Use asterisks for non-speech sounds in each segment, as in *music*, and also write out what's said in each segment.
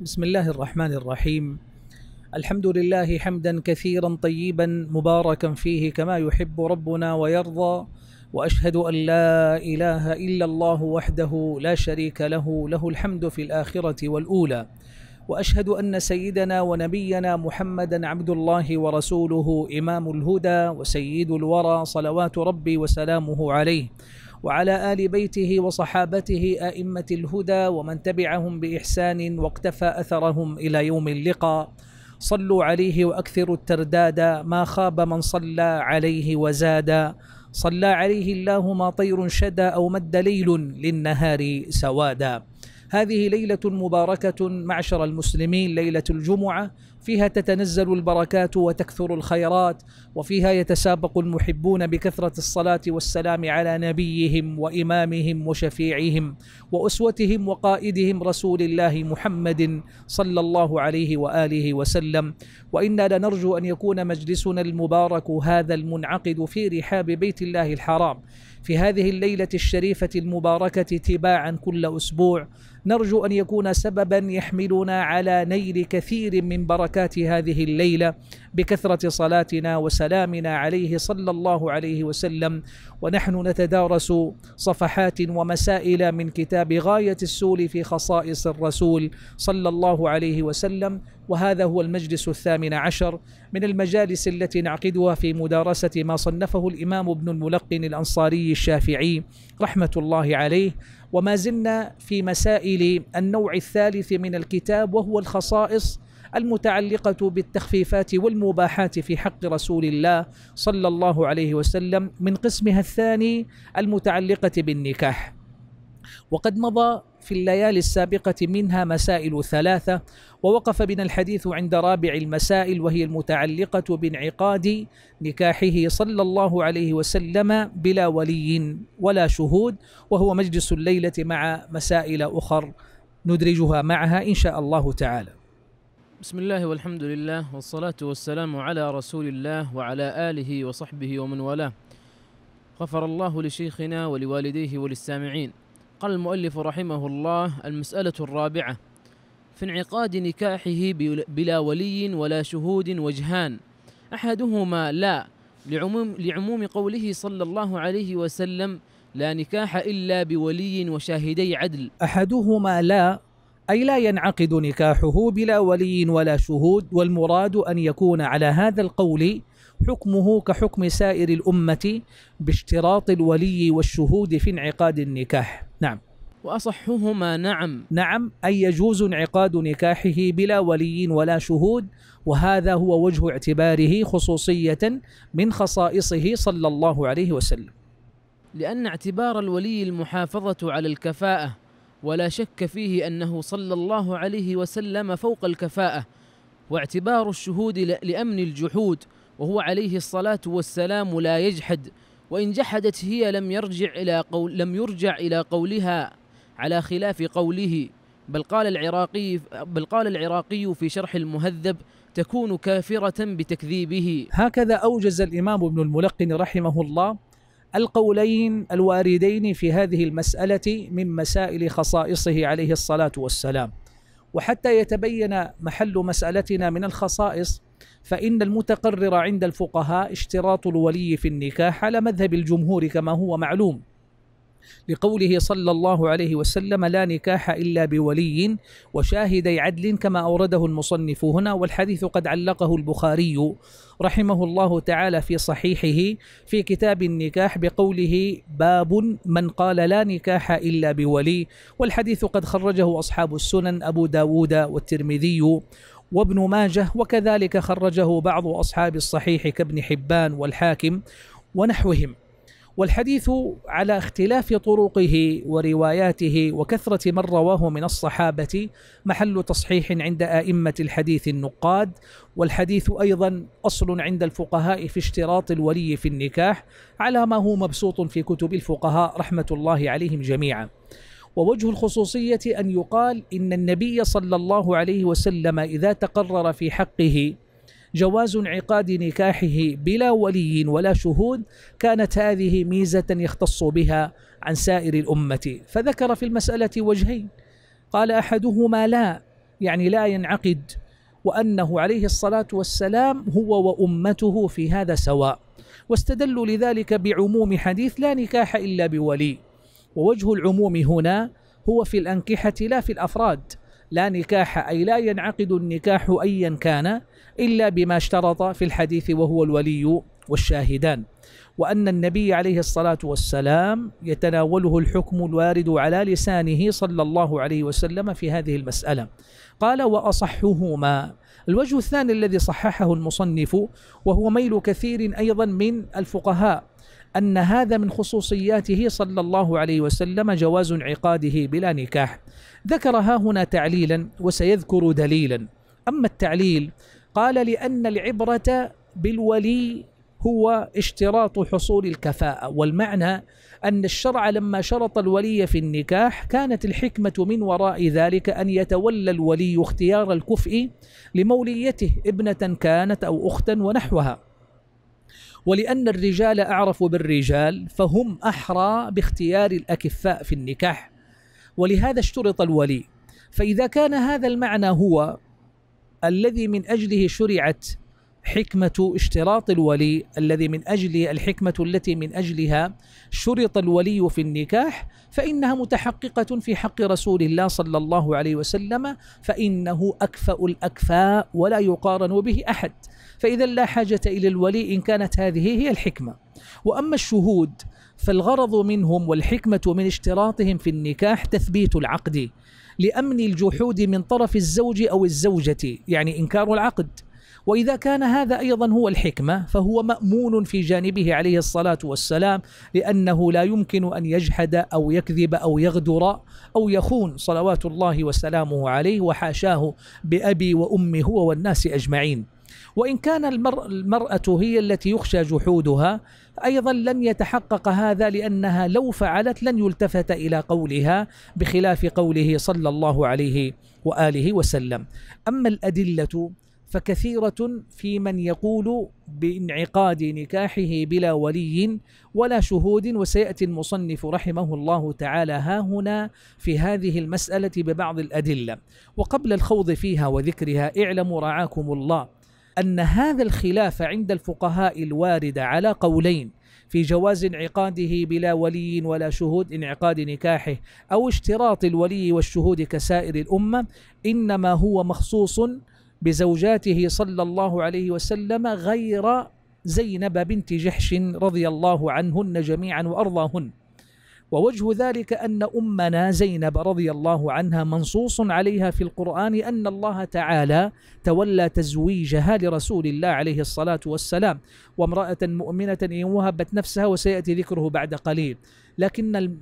بسم الله الرحمن الرحيم الحمد لله حمدا كثيرا طيبا مباركا فيه كما يحب ربنا ويرضى واشهد ان لا اله الا الله وحده لا شريك له له الحمد في الاخره والاولى واشهد ان سيدنا ونبينا محمدا عبد الله ورسوله امام الهدى وسيد الورى صلوات ربي وسلامه عليه وعلى آل بيته وصحابته أئمة الهدى ومن تبعهم بإحسان واقتفى أثرهم إلى يوم اللقاء صلوا عليه وأكثروا الترداد ما خاب من صلى عليه وزاد صلى عليه الله ما طير شدا أو مد ليل للنهار سوادا هذه ليلة مباركة معشر المسلمين ليلة الجمعة فيها تتنزل البركات وتكثر الخيرات وفيها يتسابق المحبون بكثرة الصلاة والسلام على نبيهم وإمامهم وشفيعهم وأسوتهم وقائدهم رسول الله محمد صلى الله عليه وآله وسلم وإنا لنرجو أن يكون مجلسنا المبارك هذا المنعقد في رحاب بيت الله الحرام في هذه الليلة الشريفة المباركة تباعا كل أسبوع نرجو أن يكون سببا يحملنا على نيل كثير من بركات هذه الليلة بكثرة صلاتنا وسلامنا عليه صلى الله عليه وسلم ونحن نتدارس صفحات ومسائل من كتاب غاية السول في خصائص الرسول صلى الله عليه وسلم وهذا هو المجلس الثامن عشر من المجالس التي نعقدها في مدارسة ما صنفه الإمام ابن الملقن الأنصاري الشافعي رحمة الله عليه وما زلنا في مسائل النوع الثالث من الكتاب وهو الخصائص المتعلقة بالتخفيفات والمباحات في حق رسول الله صلى الله عليه وسلم من قسمها الثاني المتعلقة بالنكاح وقد مضى في الليالي السابقة منها مسائل ثلاثة ووقف بنا الحديث عند رابع المسائل وهي المتعلقة بانعقاد نكاحه صلى الله عليه وسلم بلا ولي ولا شهود وهو مجلس الليلة مع مسائل أخر ندرجها معها إن شاء الله تعالى بسم الله والحمد لله والصلاة والسلام على رسول الله وعلى آله وصحبه ومن والاه غفر الله لشيخنا ولوالديه وللسامعين قال المؤلف رحمه الله المسألة الرابعة في انعقاد نكاحه بلا ولي ولا شهود وجهان أحدهما لا لعموم, لعموم قوله صلى الله عليه وسلم لا نكاح إلا بولي وشاهدي عدل أحدهما لا أي لا ينعقد نكاحه بلا ولي ولا شهود والمراد أن يكون على هذا القول حكمه كحكم سائر الأمة باشتراط الولي والشهود في انعقاد النكاح وأصحهما نعم نعم أي يجوز انعقاد نكاحه بلا ولي ولا شهود وهذا هو وجه اعتباره خصوصية من خصائصه صلى الله عليه وسلم لأن اعتبار الولي المحافظة على الكفاءة ولا شك فيه أنه صلى الله عليه وسلم فوق الكفاءة واعتبار الشهود لأمن الجحود وهو عليه الصلاة والسلام لا يجحد وإن جحدت هي لم يرجع إلى قول لم يرجع إلى قولها على خلاف قوله بل قال العراقي بل قال العراقي في شرح المهذب تكون كافرة بتكذيبه هكذا أوجز الإمام ابن الملقن رحمه الله القولين الواردين في هذه المسألة من مسائل خصائصه عليه الصلاة والسلام وحتى يتبين محل مسألتنا من الخصائص فإن المتقرر عند الفقهاء اشتراط الولي في النكاح على مذهب الجمهور كما هو معلوم لقوله صلى الله عليه وسلم لا نكاح إلا بولي وشاهدي عدل كما أورده المصنف هنا والحديث قد علقه البخاري رحمه الله تعالى في صحيحه في كتاب النكاح بقوله باب من قال لا نكاح إلا بولي والحديث قد خرجه أصحاب السنن أبو داود والترمذي وابن ماجه وكذلك خرجه بعض أصحاب الصحيح كابن حبان والحاكم ونحوهم والحديث على اختلاف طرقه ورواياته وكثرة من رواه من الصحابة محل تصحيح عند أئمة الحديث النقاد والحديث أيضا أصل عند الفقهاء في اشتراط الولي في النكاح على ما هو مبسوط في كتب الفقهاء رحمة الله عليهم جميعا ووجه الخصوصية أن يقال إن النبي صلى الله عليه وسلم إذا تقرر في حقه جواز انعقاد نكاحه بلا ولي ولا شهود كانت هذه ميزة يختص بها عن سائر الأمة فذكر في المسألة وجهين قال أحدهما لا يعني لا ينعقد وأنه عليه الصلاة والسلام هو وأمته في هذا سواء واستدلوا لذلك بعموم حديث لا نكاح إلا بولي ووجه العموم هنا هو في الأنكحة لا في الأفراد لا نكاح أي لا ينعقد النكاح أيا كان إلا بما اشترط في الحديث وهو الولي والشاهدان وأن النبي عليه الصلاة والسلام يتناوله الحكم الوارد على لسانه صلى الله عليه وسلم في هذه المسألة قال وأصحهما الوجه الثاني الذي صححه المصنف وهو ميل كثير أيضا من الفقهاء أن هذا من خصوصياته صلى الله عليه وسلم جواز انعقاده بلا نكاح ذكرها هنا تعليلا وسيذكر دليلا أما التعليل قال لأن العبرة بالولي هو اشتراط حصول الكفاءة والمعنى أن الشرع لما شرط الولي في النكاح كانت الحكمة من وراء ذلك أن يتولى الولي اختيار الكفء لموليته ابنة كانت أو أختا ونحوها ولأن الرجال أعرف بالرجال فهم أحرى باختيار الأكفاء في النكاح ولهذا اشترط الولي فإذا كان هذا المعنى هو الذي من أجله شرعت حكمة اشتراط الولي الذي من أجله الحكمة التي من أجلها شرط الولي في النكاح فإنها متحققة في حق رسول الله صلى الله عليه وسلم فإنه أكفأ الأكفاء ولا يقارن به أحد فإذا لا حاجة إلى الولي إن كانت هذه هي الحكمة وأما الشهود فالغرض منهم والحكمة من اشتراطهم في النكاح تثبيت العقد لأمن الجحود من طرف الزوج أو الزوجة يعني إنكار العقد وإذا كان هذا أيضا هو الحكمة فهو مأمون في جانبه عليه الصلاة والسلام لأنه لا يمكن أن يجحد أو يكذب أو يغدر أو يخون صلوات الله وسلامه عليه وحاشاه بأبي وأمي هو والناس أجمعين وإن كان المرأة, المرأة هي التي يخشى جحودها أيضا لن يتحقق هذا لأنها لو فعلت لن يلتفت إلى قولها بخلاف قوله صلى الله عليه وآله وسلم أما الأدلة فكثيرة في من يقول بانعقاد نكاحه بلا ولي ولا شهود وسيأتي المصنف رحمه الله تعالى ها هنا في هذه المسألة ببعض الأدلة وقبل الخوض فيها وذكرها اعلموا رعاكم الله أن هذا الخلاف عند الفقهاء الواردة على قولين في جواز انعقاده بلا ولي ولا شهود انعقاد نكاحه أو اشتراط الولي والشهود كسائر الأمة إنما هو مخصوص بزوجاته صلى الله عليه وسلم غير زينب بنت جحش رضي الله عنهن جميعا وارضاهن ووجه ذلك أن أمنا زينب رضي الله عنها منصوص عليها في القرآن أن الله تعالى تولى تزويجها لرسول الله عليه الصلاة والسلام وامرأة مؤمنة إن وهبت نفسها وسيأتي ذكره بعد قليل لكن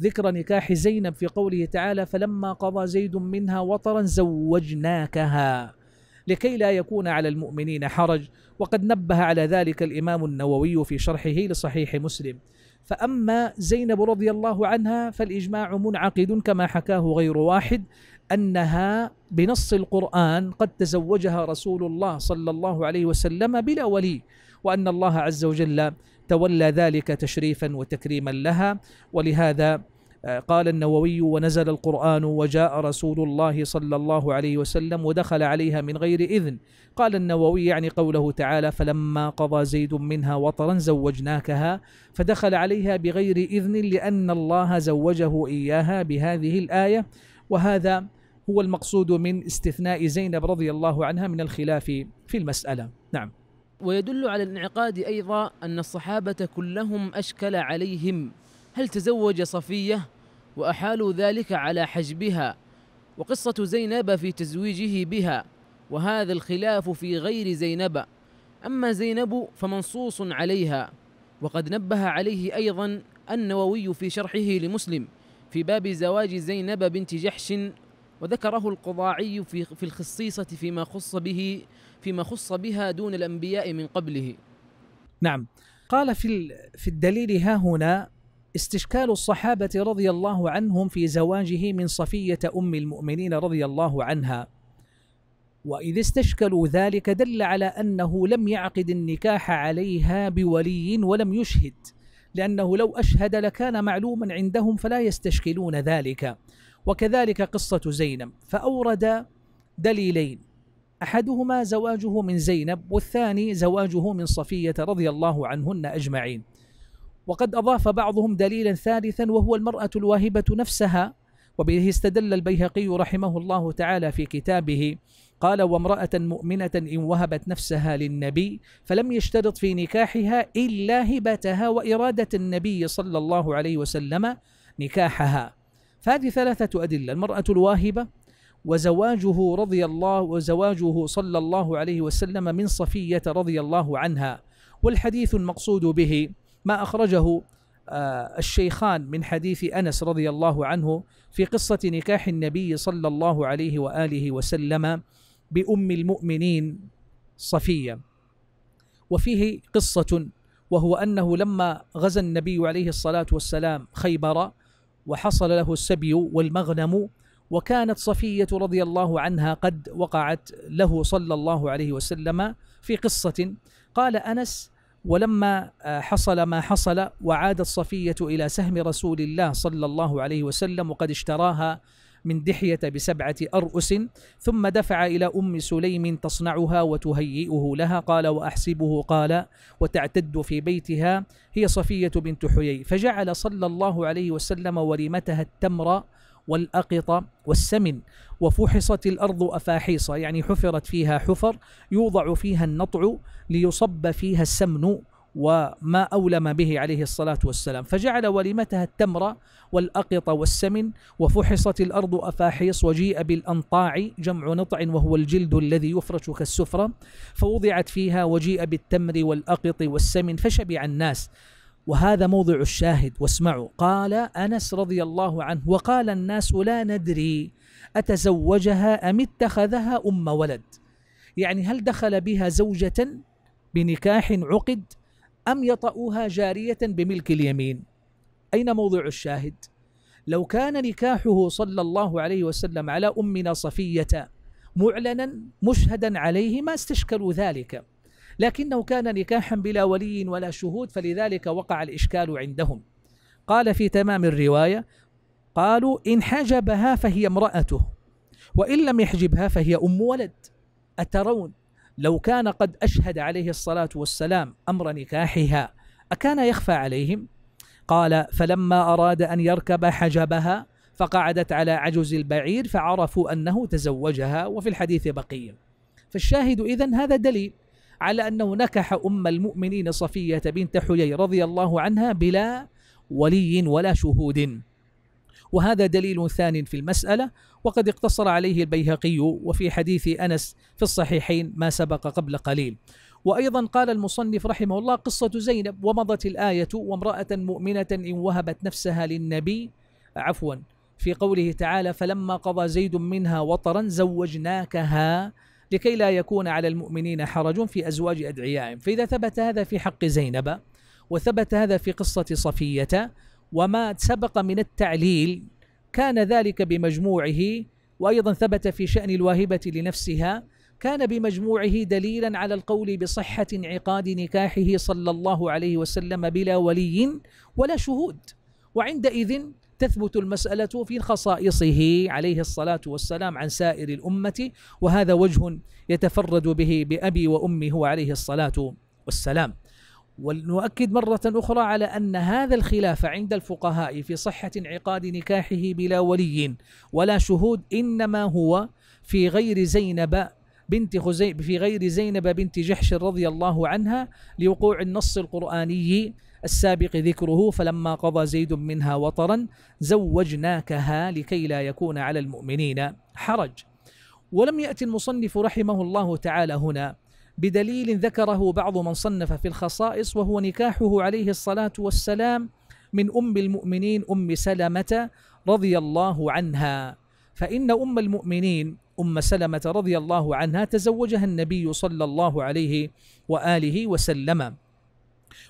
ذكر نكاح زينب في قوله تعالى فلما قضى زيد منها وطرا زوجناكها لكي لا يكون على المؤمنين حرج وقد نبه على ذلك الإمام النووي في شرحه لصحيح مسلم فأما زينب رضي الله عنها فالإجماع منعقد كما حكاه غير واحد أنها بنص القرآن قد تزوجها رسول الله صلى الله عليه وسلم بلا ولي وأن الله عز وجل تولى ذلك تشريفا وتكريما لها ولهذا آه، قال النووي ونزل القرآن وجاء رسول الله صلى الله عليه وسلم ودخل عليها من غير إذن قال النووي يعني قوله تعالى فلما قضى زيد منها وطرا زوجناكها فدخل عليها بغير إذن لأن الله زوجه إياها بهذه الآية وهذا هو المقصود من استثناء زينب رضي الله عنها من الخلاف في المسألة نعم ويدل على الانعقاد أيضا أن الصحابة كلهم أشكل عليهم هل تزوج صفية وأحالوا ذلك على حجبها وقصة زينب في تزويجه بها وهذا الخلاف في غير زينب أما زينب فمنصوص عليها وقد نبه عليه أيضا النووي في شرحه لمسلم في باب زواج زينب بنت جحش وذكره القضاعي في في الخصيصة فيما خص به فيما خص بها دون الأنبياء من قبله. نعم، قال في في الدليل ها هنا استشكال الصحابة رضي الله عنهم في زواجه من صفية أم المؤمنين رضي الله عنها وإذ استشكلوا ذلك دل على أنه لم يعقد النكاح عليها بولي ولم يشهد لأنه لو أشهد لكان معلوما عندهم فلا يستشكلون ذلك وكذلك قصة زينب فأورد دليلين أحدهما زواجه من زينب والثاني زواجه من صفية رضي الله عنهن أجمعين وقد أضاف بعضهم دليلا ثالثا وهو المرأة الواهبة نفسها وبه استدل البيهقي رحمه الله تعالى في كتابه قال وامرأة مؤمنة إن وهبت نفسها للنبي فلم يشترط في نكاحها إلا هبتها وإرادة النبي صلى الله عليه وسلم نكاحها فهذه ثلاثة أدلة المرأة الواهبة وزواجه رضي الله وزواجه صلى الله عليه وسلم من صفية رضي الله عنها والحديث المقصود به ما أخرجه آه، الشيخان من حديث أنس رضي الله عنه في قصة نكاح النبي صلى الله عليه وآله وسلم بأم المؤمنين صفية وفيه قصة وهو أنه لما غزا النبي عليه الصلاة والسلام خيبر وحصل له السبي والمغنم وكانت صفية رضي الله عنها قد وقعت له صلى الله عليه وسلم في قصة قال أنس ولما آه، حصل ما حصل وعادت صفية إلى سهم رسول الله صلى الله عليه وسلم وقد اشتراها من دحية بسبعة أرؤس ثم دفع إلى أم سليم تصنعها وتهيئه لها قال وأحسبه قال وتعتد في بيتها هي صفية بنت حيي فجعل صلى الله عليه وسلم وريمتها التمر والأقط والسمن وفحصت الأرض أفاحيص يعني حفرت فيها حفر يوضع فيها النطع ليصب فيها السمن وما أولم به عليه الصلاة والسلام فجعل وليمتها التمر والأقط والسمن وفحصت الأرض أفاحيص وجيء بالأنطاع جمع نطع وهو الجلد الذي يفرش كالسفرة فوضعت فيها وجيء بالتمر والأقط والسمن فشبع الناس وهذا موضع الشاهد واسمعوا قال انس رضي الله عنه وقال الناس لا ندري اتزوجها ام اتخذها ام ولد يعني هل دخل بها زوجه بنكاح عقد ام يطؤها جاريه بملك اليمين اين موضع الشاهد لو كان نكاحه صلى الله عليه وسلم على امنا صفيه معلنا مشهدا عليه ما استشكلوا ذلك لكنه كان نكاحا بلا ولي ولا شهود فلذلك وقع الإشكال عندهم قال في تمام الرواية قالوا إن حجبها فهي امرأته وإن لم يحجبها فهي أم ولد أترون لو كان قد أشهد عليه الصلاة والسلام أمر نكاحها أكان يخفى عليهم؟ قال فلما أراد أن يركب حجبها فقعدت على عجز البعير فعرفوا أنه تزوجها وفي الحديث بقية فالشاهد إذن هذا دليل على أنه نكح أم المؤمنين صفية بنت حيي رضي الله عنها بلا ولي ولا شهود وهذا دليل ثان في المسألة وقد اقتصر عليه البيهقي وفي حديث أنس في الصحيحين ما سبق قبل قليل وأيضا قال المصنف رحمه الله قصة زينب ومضت الآية وامرأة مؤمنة إن وهبت نفسها للنبي عفوا في قوله تعالى فلما قضى زيد منها وطرا زوجناكها لكي لا يكون على المؤمنين حرج في أزواج أدعيائهم فإذا ثبت هذا في حق زينب وثبت هذا في قصة صفية وما سبق من التعليل كان ذلك بمجموعه وأيضا ثبت في شأن الواهبة لنفسها كان بمجموعه دليلا على القول بصحة انعقاد نكاحه صلى الله عليه وسلم بلا ولي ولا شهود وعندئذ تثبت المسألة في خصائصه عليه الصلاة والسلام عن سائر الأمة وهذا وجه يتفرد به بأبي وأمي هو عليه الصلاة والسلام ونؤكد مرة أخرى على أن هذا الخلاف عند الفقهاء في صحة انعقاد نكاحه بلا ولي ولا شهود إنما هو في غير زينب بنت خزي في غير زينب بنت جحش رضي الله عنها لوقوع النص القرآني السابق ذكره فلما قضى زيد منها وطرا زوجناكها لكي لا يكون على المؤمنين حرج ولم يأتي المصنف رحمه الله تعالى هنا بدليل ذكره بعض من صنف في الخصائص وهو نكاحه عليه الصلاة والسلام من أم المؤمنين أم سلمة رضي الله عنها فإن أم المؤمنين أم سلمة رضي الله عنها تزوجها النبي صلى الله عليه وآله وسلم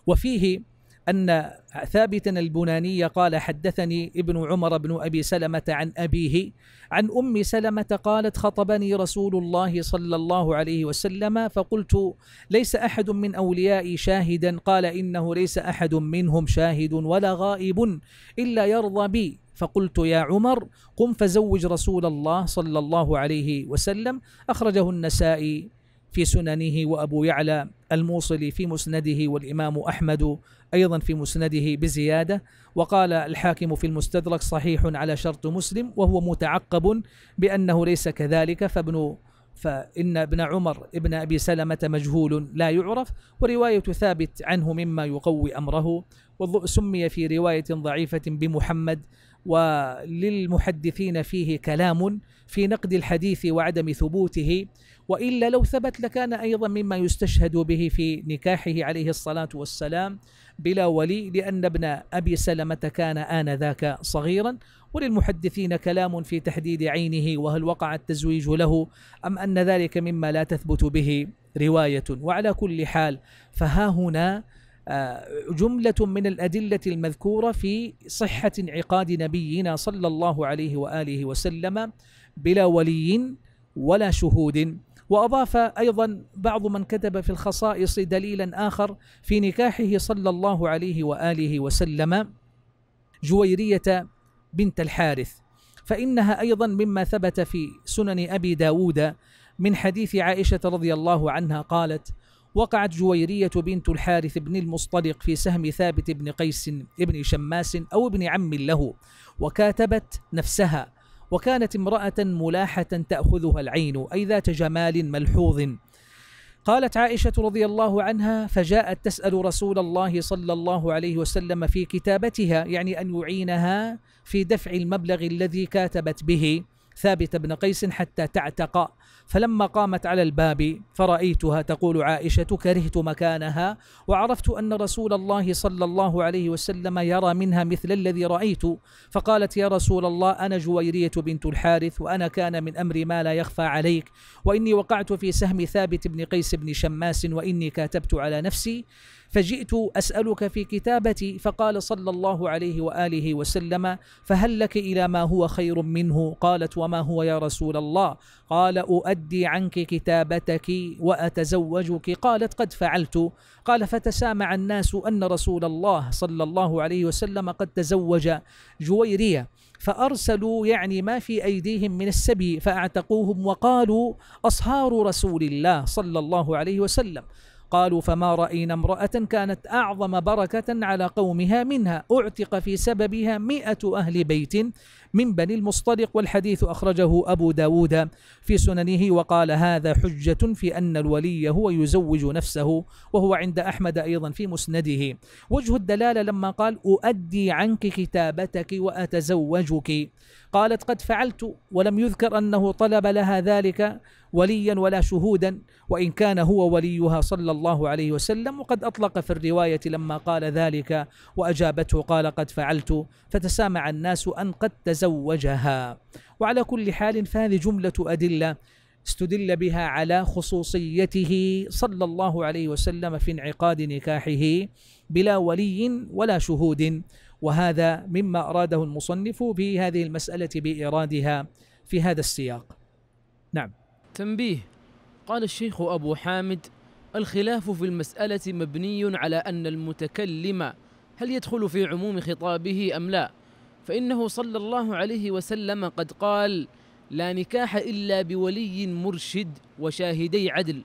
وفيه أن ثابتا البناني قال حدثني ابن عمر بن أبي سلمة عن أبيه عن أم سلمة قالت خطبني رسول الله صلى الله عليه وسلم فقلت ليس أحد من أوليائي شاهدا قال إنه ليس أحد منهم شاهد ولا غائب إلا يرضى بي فقلت يا عمر قم فزوج رسول الله صلى الله عليه وسلم أخرجه النسائي في سننه وأبو يعلى الموصلي في مسنده والإمام أحمد أيضا في مسنده بزيادة وقال الحاكم في المستدرك صحيح على شرط مسلم وهو متعقب بأنه ليس كذلك فابن فإن ابن عمر ابن أبي سلمة مجهول لا يعرف ورواية ثابت عنه مما يقوي أمره وسمي في رواية ضعيفة بمحمد وللمحدثين فيه كلام في نقد الحديث وعدم ثبوته والا لو ثبت لكان ايضا مما يستشهد به في نكاحه عليه الصلاه والسلام بلا ولي لأن ابن أبي سلمة كان آنذاك صغيرا وللمحدثين كلام في تحديد عينه وهل وقع التزويج له أم أن ذلك مما لا تثبت به رواية وعلى كل حال فها هنا آه، جملة من الأدلة المذكورة في صحة انعقاد نبينا صلى الله عليه وآله وسلم بلا ولي ولا شهود واضاف ايضا بعض من كتب في الخصائص دليلا اخر في نكاحه صلى الله عليه واله وسلم جويريه بنت الحارث فانها ايضا مما ثبت في سنن ابي داود من حديث عائشه رضي الله عنها قالت وقعت جويرية بنت الحارث بن المصطلق في سهم ثابت بن قيس بن شماس أو ابن عم له وكاتبت نفسها وكانت امرأة ملاحة تأخذها العين أي ذات جمال ملحوظ قالت عائشة رضي الله عنها فجاءت تسأل رسول الله صلى الله عليه وسلم في كتابتها يعني أن يعينها في دفع المبلغ الذي كاتبت به ثابت بن قيس حتى تعتق فلما قامت على الباب فرأيتها تقول عائشة كرهت مكانها وعرفت أن رسول الله صلى الله عليه وسلم يرى منها مثل الذي رأيت فقالت يا رسول الله أنا جويرية بنت الحارث وأنا كان من أمري ما لا يخفى عليك وإني وقعت في سهم ثابت بن قيس بن شماس وإني كاتبت على نفسي فجئت أسألك في كتابتي فقال صلى الله عليه وآله وسلم فهل لك إلى ما هو خير منه قالت وما هو يا رسول الله قال أؤدي عنك كتابتك وأتزوجك قالت قد فعلت قال فتسامع الناس أن رسول الله صلى الله عليه وسلم قد تزوج جويرية فأرسلوا يعني ما في أيديهم من السبي فأعتقوهم وقالوا أصهار رسول الله صلى الله عليه وسلم قالوا فما رأينا امرأة كانت أعظم بركة على قومها منها أعتق في سببها مئة أهل بيت من بني المصطلق والحديث أخرجه أبو داود في سننه وقال هذا حجة في أن الولي هو يزوج نفسه وهو عند أحمد أيضا في مسنده وجه الدلالة لما قال أؤدي عنك كتابتك وأتزوجك قالت قد فعلت ولم يذكر أنه طلب لها ذلك وليا ولا شهودا وإن كان هو وليها صلى الله عليه وسلم وقد أطلق في الرواية لما قال ذلك وأجابته قال قد فعلت فتسامع الناس أن قد تزوجها وعلى كل حال فهذه جملة أدلة استدل بها على خصوصيته صلى الله عليه وسلم في انعقاد نكاحه بلا ولي ولا شهود وهذا مما أراده المصنف في هذه المسألة بإيرادها في هذا السياق نعم تنبيه قال الشيخ أبو حامد الخلاف في المسألة مبني على أن المتكلم هل يدخل في عموم خطابه أم لا؟ فإنه صلى الله عليه وسلم قد قال لا نكاح إلا بولي مرشد وشاهدي عدل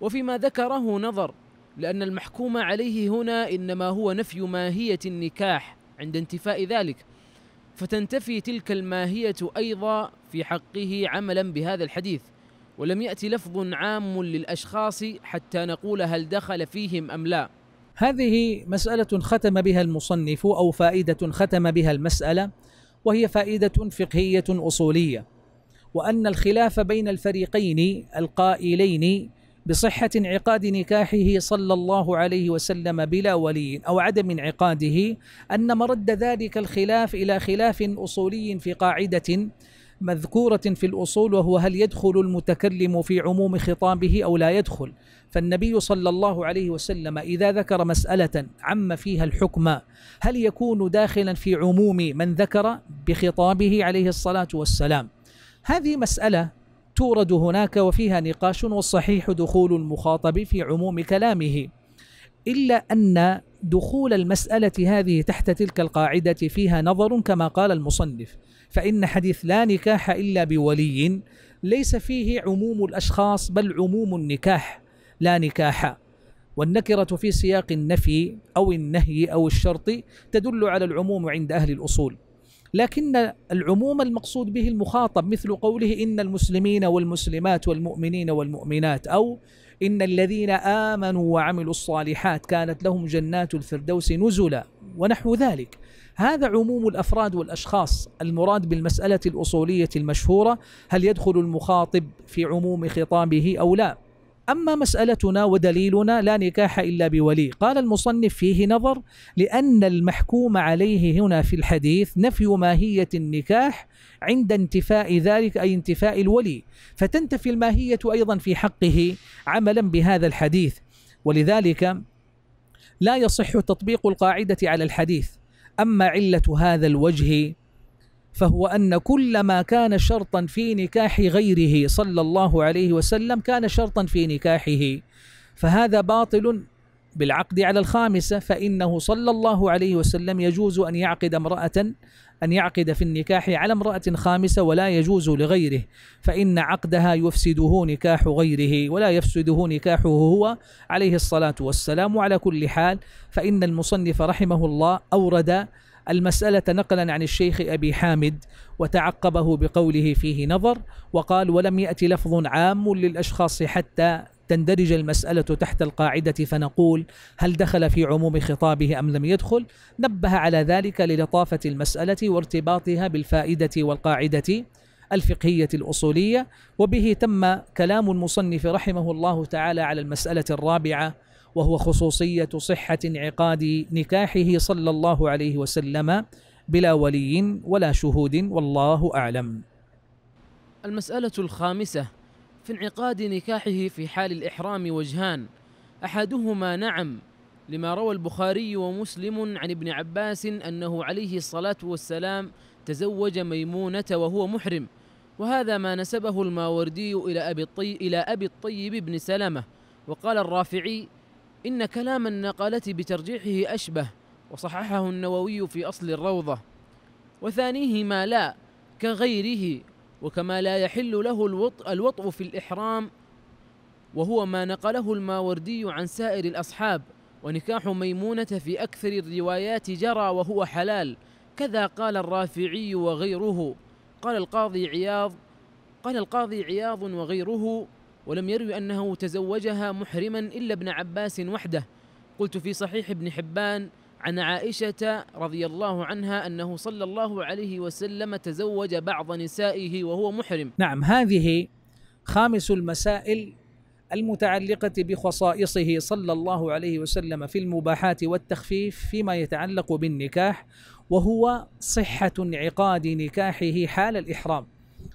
وفيما ذكره نظر لأن المحكوم عليه هنا إنما هو نفي ماهية النكاح عند انتفاء ذلك فتنتفي تلك الماهية أيضا في حقه عملا بهذا الحديث ولم يأتي لفظ عام للأشخاص حتى نقول هل دخل فيهم أم لا هذه مسألة ختم بها المصنف أو فائدة ختم بها المسألة وهي فائدة فقهية أصولية وأن الخلاف بين الفريقين القائلين بصحة انعقاد نكاحه صلى الله عليه وسلم بلا ولي أو عدم انعقاده أن مرد ذلك الخلاف إلى خلاف أصولي في قاعدة مذكورة في الأصول وهو هل يدخل المتكلم في عموم خطابه أو لا يدخل فالنبي صلى الله عليه وسلم إذا ذكر مسألة عم فيها الحكم هل يكون داخلا في عموم من ذكر بخطابه عليه الصلاة والسلام هذه مسألة تورد هناك وفيها نقاش والصحيح دخول المخاطب في عموم كلامه إلا أن دخول المسألة هذه تحت تلك القاعدة فيها نظر كما قال المصنف فإن حديث لا نكاح إلا بولي ليس فيه عموم الأشخاص بل عموم النكاح لا نكاح والنكرة في سياق النفي أو النهي أو الشرط تدل على العموم عند أهل الأصول لكن العموم المقصود به المخاطب مثل قوله إن المسلمين والمسلمات والمؤمنين والمؤمنات أو إن الذين آمنوا وعملوا الصالحات كانت لهم جنات الفردوس نزلا ونحو ذلك هذا عموم الافراد والاشخاص المراد بالمساله الاصوليه المشهوره هل يدخل المخاطب في عموم خطابه او لا أما مسألتنا ودليلنا لا نكاح إلا بولي قال المصنف فيه نظر لأن المحكوم عليه هنا في الحديث نفي ماهية النكاح عند انتفاء ذلك أي انتفاء الولي فتنتفي الماهية أيضا في حقه عملا بهذا الحديث ولذلك لا يصح تطبيق القاعدة على الحديث أما علة هذا الوجه فهو أن كل ما كان شرطا في نكاح غيره صلى الله عليه وسلم كان شرطا في نكاحه فهذا باطل بالعقد على الخامسة فإنه صلى الله عليه وسلم يجوز أن يعقد امرأة أن يعقد في النكاح على امرأة خامسة ولا يجوز لغيره فإن عقدها يفسده نكاح غيره ولا يفسده نكاحه هو عليه الصلاة والسلام على كل حال فإن المصنف رحمه الله أورد المسألة نقلا عن الشيخ أبي حامد وتعقبه بقوله فيه نظر وقال ولم يأتي لفظ عام للأشخاص حتى تندرج المسألة تحت القاعدة فنقول هل دخل في عموم خطابه أم لم يدخل نبه على ذلك للطافة المسألة وارتباطها بالفائدة والقاعدة الفقهية الأصولية وبه تم كلام المصنف رحمه الله تعالى على المسألة الرابعة وهو خصوصية صحة انعقاد نكاحه صلى الله عليه وسلم بلا ولي ولا شهود والله أعلم المسألة الخامسة في انعقاد نكاحه في حال الإحرام وجهان أحدهما نعم لما روى البخاري ومسلم عن ابن عباس أنه عليه الصلاة والسلام تزوج ميمونة وهو محرم وهذا ما نسبه الماوردي إلى أبي الطي إلى أبي الطيب بن سلمة وقال الرافعي إن كلام النقلة بترجيحه أشبه وصححه النووي في أصل الروضة وثانيهما لا كغيره وكما لا يحل له الوطء, الوطء في الإحرام وهو ما نقله الماوردي عن سائر الأصحاب ونكاح ميمونة في أكثر الروايات جرى وهو حلال كذا قال الرافعي وغيره قال القاضي عياض قال القاضي عياض وغيره ولم يروي أنه تزوجها محرما إلا ابن عباس وحده قلت في صحيح ابن حبان عن عائشة رضي الله عنها أنه صلى الله عليه وسلم تزوج بعض نسائه وهو محرم نعم هذه خامس المسائل المتعلقة بخصائصه صلى الله عليه وسلم في المباحات والتخفيف فيما يتعلق بالنكاح وهو صحة انعقاد نكاحه حال الإحرام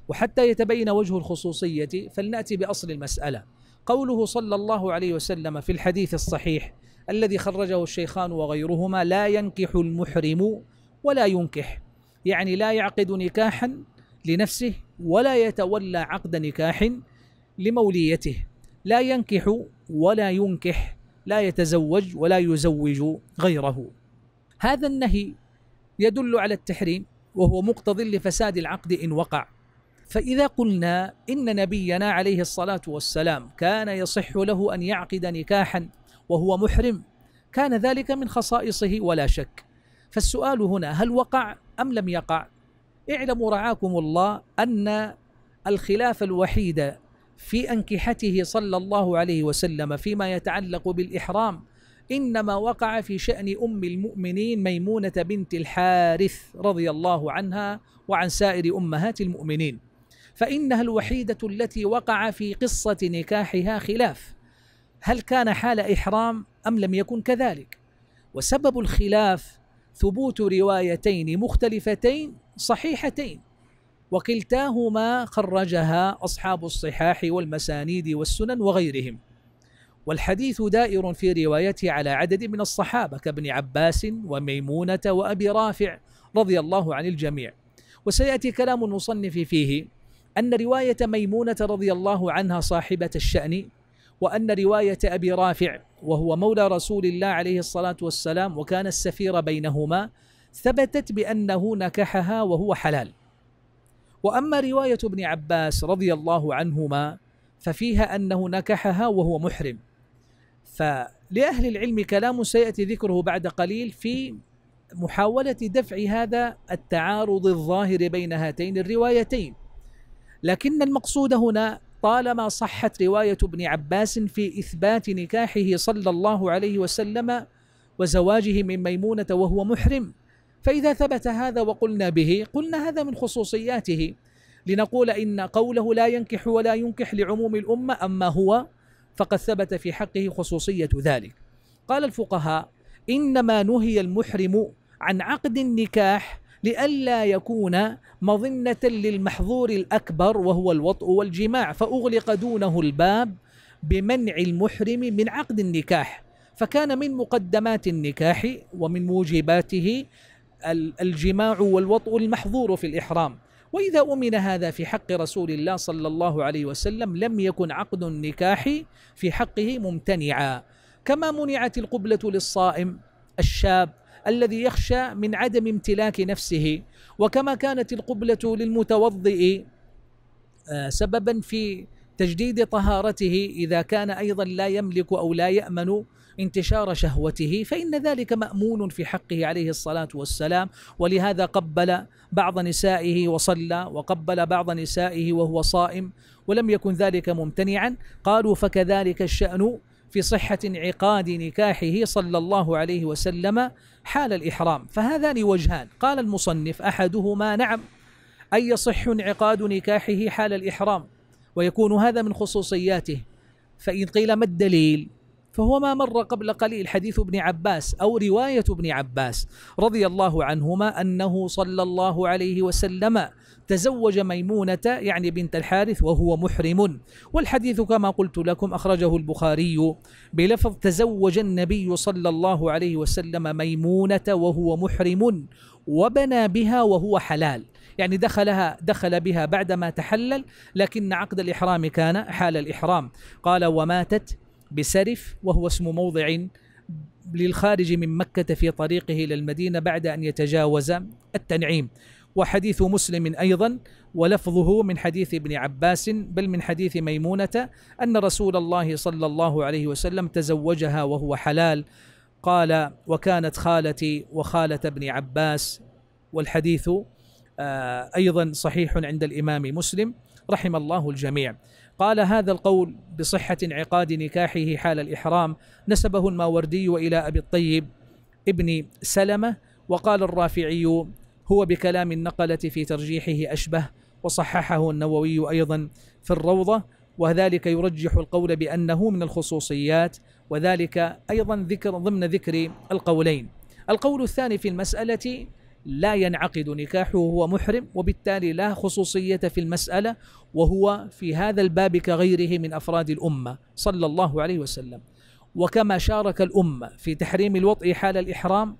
وحتى يتبين وجه الخصوصية فلنأتي بأصل المسألة قوله صلى الله عليه وسلم في الحديث الصحيح الذي خرجه الشيخان وغيرهما لا ينكح المحرم ولا ينكح يعني لا يعقد نكاحا لنفسه ولا يتولى عقد نكاح لموليته لا ينكح ولا ينكح لا يتزوج ولا يزوج غيره هذا النهي يدل على التحريم وهو مقتضي لفساد العقد ان وقع فاذا قلنا ان نبينا عليه الصلاه والسلام كان يصح له ان يعقد نكاحا وهو محرم كان ذلك من خصائصه ولا شك فالسؤال هنا هل وقع أم لم يقع اعلموا رعاكم الله أن الخلاف الوحيد في أنكحته صلى الله عليه وسلم فيما يتعلق بالإحرام إنما وقع في شأن أم المؤمنين ميمونة بنت الحارث رضي الله عنها وعن سائر أمهات المؤمنين فإنها الوحيدة التي وقع في قصة نكاحها خلاف هل كان حال إحرام أم لم يكن كذلك وسبب الخلاف ثبوت روايتين مختلفتين صحيحتين وكلتاهما خرجها أصحاب الصحاح والمسانيد والسنن وغيرهم والحديث دائر في روايته على عدد من الصحابة كابن عباس وميمونة وأبي رافع رضي الله عن الجميع وسيأتي كلام المصنف فيه أن رواية ميمونة رضي الله عنها صاحبة الشأن وأن رواية أبي رافع وهو مولى رسول الله عليه الصلاة والسلام وكان السفير بينهما ثبتت بأنه نكحها وهو حلال وأما رواية ابن عباس رضي الله عنهما ففيها أنه نكحها وهو محرم فلأهل العلم كلام سيأتي ذكره بعد قليل في محاولة دفع هذا التعارض الظاهر بين هاتين الروايتين لكن المقصود هنا طالما صحت رواية ابن عباس في إثبات نكاحه صلى الله عليه وسلم وزواجه من ميمونة وهو محرم فإذا ثبت هذا وقلنا به قلنا هذا من خصوصياته لنقول إن قوله لا ينكح ولا ينكح لعموم الأمة أما هو فقد ثبت في حقه خصوصية ذلك قال الفقهاء إنما نهي المحرم عن عقد النكاح لئلا يكون مظنة للمحظور الأكبر وهو الوطء والجماع فأغلق دونه الباب بمنع المحرم من عقد النكاح فكان من مقدمات النكاح ومن موجباته الجماع والوطء المحظور في الإحرام وإذا أمن هذا في حق رسول الله صلى الله عليه وسلم لم يكن عقد النكاح في حقه ممتنعا كما منعت القبلة للصائم الشاب الذي يخشى من عدم امتلاك نفسه وكما كانت القبلة للمتوضئ آه، سببا في تجديد طهارته إذا كان أيضا لا يملك أو لا يأمن انتشار شهوته فإن ذلك مأمون في حقه عليه الصلاة والسلام ولهذا قبل بعض نسائه وصلى وقبل بعض نسائه وهو صائم ولم يكن ذلك ممتنعا قالوا فكذلك الشأن في صحة انعقاد نكاحه صلى الله عليه وسلم حال الإحرام فهذان وجهان قال المصنف أحدهما نعم أي يصح انعقاد نكاحه حال الإحرام ويكون هذا من خصوصياته فإن قيل ما الدليل فهو ما مر قبل قليل حديث ابن عباس أو رواية ابن عباس رضي الله عنهما أنه صلى الله عليه وسلم تزوج ميمونة يعني بنت الحارث وهو محرم والحديث كما قلت لكم أخرجه البخاري بلفظ تزوج النبي صلى الله عليه وسلم ميمونة وهو محرم وبنى بها وهو حلال يعني دخلها دخل بها بعدما تحلل لكن عقد الإحرام كان حال الإحرام قال وماتت بسرف وهو اسم موضع للخارج من مكة في طريقه إلى المدينة بعد أن يتجاوز التنعيم وحديث مسلم أيضا ولفظه من حديث ابن عباس بل من حديث ميمونة أن رسول الله صلى الله عليه وسلم تزوجها وهو حلال قال وكانت خالتي وخالة ابن عباس والحديث آه، أيضا صحيح عند الإمام مسلم رحم الله الجميع قال هذا القول بصحة انعقاد نكاحه حال الإحرام نسبه الماوردي إلى أبي الطيب ابن سلمة وقال الرافعي هو بكلام النقلة في ترجيحه أشبه وصححه النووي أيضا في الروضة وذلك يرجح القول بأنه من الخصوصيات وذلك أيضا ذكر ضمن ذكر القولين القول الثاني في المسألة لا ينعقد نكاحه وهو محرم وبالتالي لا خصوصية في المسألة وهو في هذا الباب كغيره من أفراد الأمة صلى الله عليه وسلم وكما شارك الأمة في تحريم الوطء حال الإحرام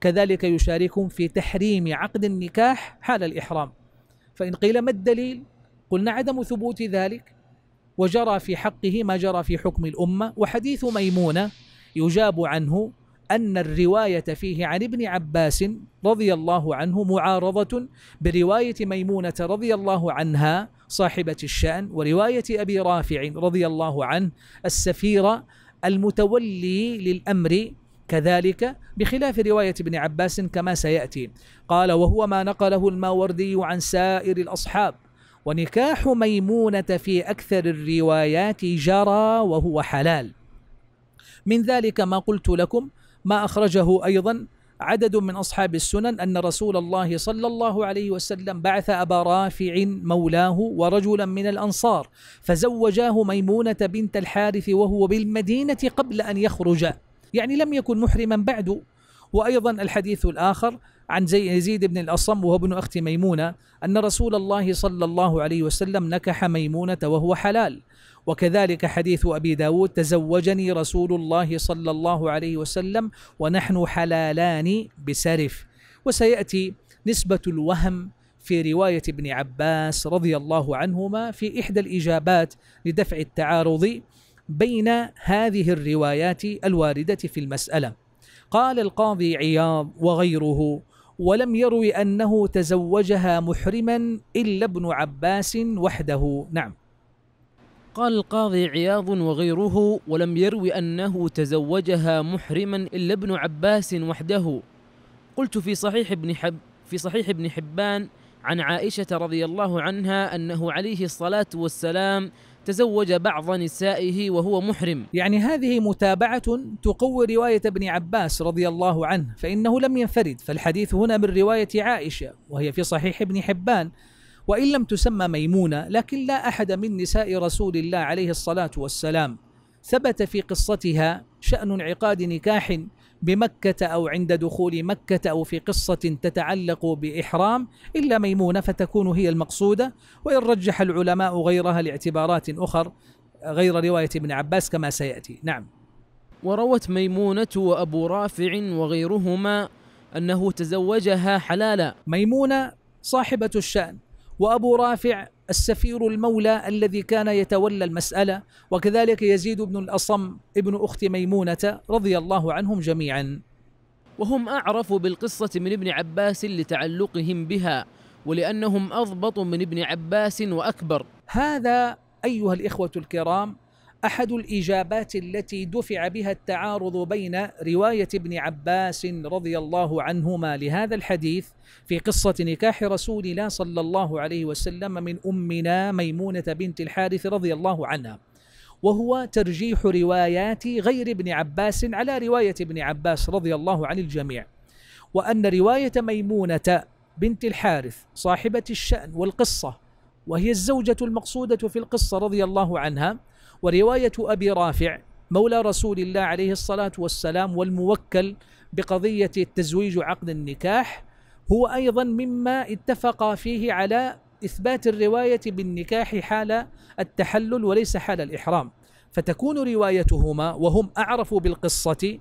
كذلك يشاركهم في تحريم عقد النكاح حال الإحرام فإن قيل ما الدليل قلنا عدم ثبوت ذلك وجرى في حقه ما جرى في حكم الأمة وحديث ميمونة يجاب عنه أن الرواية فيه عن ابن عباس رضي الله عنه معارضة برواية ميمونة رضي الله عنها صاحبة الشأن ورواية أبي رافع رضي الله عنه السفيرة المتولي للأمر كذلك بخلاف رواية ابن عباس كما سيأتي قال وهو ما نقله الماوردي عن سائر الأصحاب ونكاح ميمونة في أكثر الروايات جرى وهو حلال من ذلك ما قلت لكم ما أخرجه أيضا عدد من أصحاب السنن أن رسول الله صلى الله عليه وسلم بعث أبا رافع مولاه ورجلا من الأنصار فزوجاه ميمونة بنت الحارث وهو بالمدينة قبل أن يخرج يعني لم يكن محرما بعد وأيضا الحديث الآخر عن زيد يزيد بن الأصم وهو ابن أخت ميمونة أن رسول الله صلى الله عليه وسلم نكح ميمونة وهو حلال وكذلك حديث أبي داود تزوجني رسول الله صلى الله عليه وسلم ونحن حلالان بسرف وسيأتي نسبة الوهم في رواية ابن عباس رضي الله عنهما في إحدى الإجابات لدفع التعارض بين هذه الروايات الواردة في المسألة قال القاضي عياض وغيره ولم يروي أنه تزوجها محرما إلا ابن عباس وحده نعم قال القاضي عياض وغيره ولم يروي أنه تزوجها محرما إلا ابن عباس وحده قلت في صحيح ابن حب في صحيح ابن حبان عن عائشة رضي الله عنها أنه عليه الصلاة والسلام تزوج بعض نسائه وهو محرم يعني هذه متابعة تقوي رواية ابن عباس رضي الله عنه فإنه لم ينفرد فالحديث هنا من رواية عائشة وهي في صحيح ابن حبان وإن لم تسمى ميمونة لكن لا أحد من نساء رسول الله عليه الصلاة والسلام ثبت في قصتها شأن انعقاد نكاح بمكة أو عند دخول مكة أو في قصة تتعلق بإحرام إلا ميمونة فتكون هي المقصودة وإن رجح العلماء غيرها لاعتبارات أخر غير رواية ابن عباس كما سيأتي نعم وروت ميمونة وأبو رافع وغيرهما أنه تزوجها حلالا ميمونة صاحبة الشأن وأبو رافع السفير المولى الذي كان يتولى المسألة وكذلك يزيد بن الأصم ابن أخت ميمونة رضي الله عنهم جميعا وهم أعرف بالقصة من ابن عباس لتعلقهم بها ولأنهم أضبط من ابن عباس وأكبر هذا أيها الإخوة الكرام احد الاجابات التي دفع بها التعارض بين روايه ابن عباس رضي الله عنهما لهذا الحديث في قصه نكاح رسول الله صلى الله عليه وسلم من امنا ميمونه بنت الحارث رضي الله عنها وهو ترجيح روايات غير ابن عباس على روايه ابن عباس رضي الله عن الجميع وان روايه ميمونه بنت الحارث صاحبه الشان والقصه وهي الزوجه المقصوده في القصه رضي الله عنها ورواية أبي رافع مولى رسول الله عليه الصلاة والسلام والموكل بقضية التزويج عقد النكاح هو أيضا مما اتفق فيه على إثبات الرواية بالنكاح حال التحلل وليس حال الإحرام فتكون روايتهما وهم أعرف بالقصة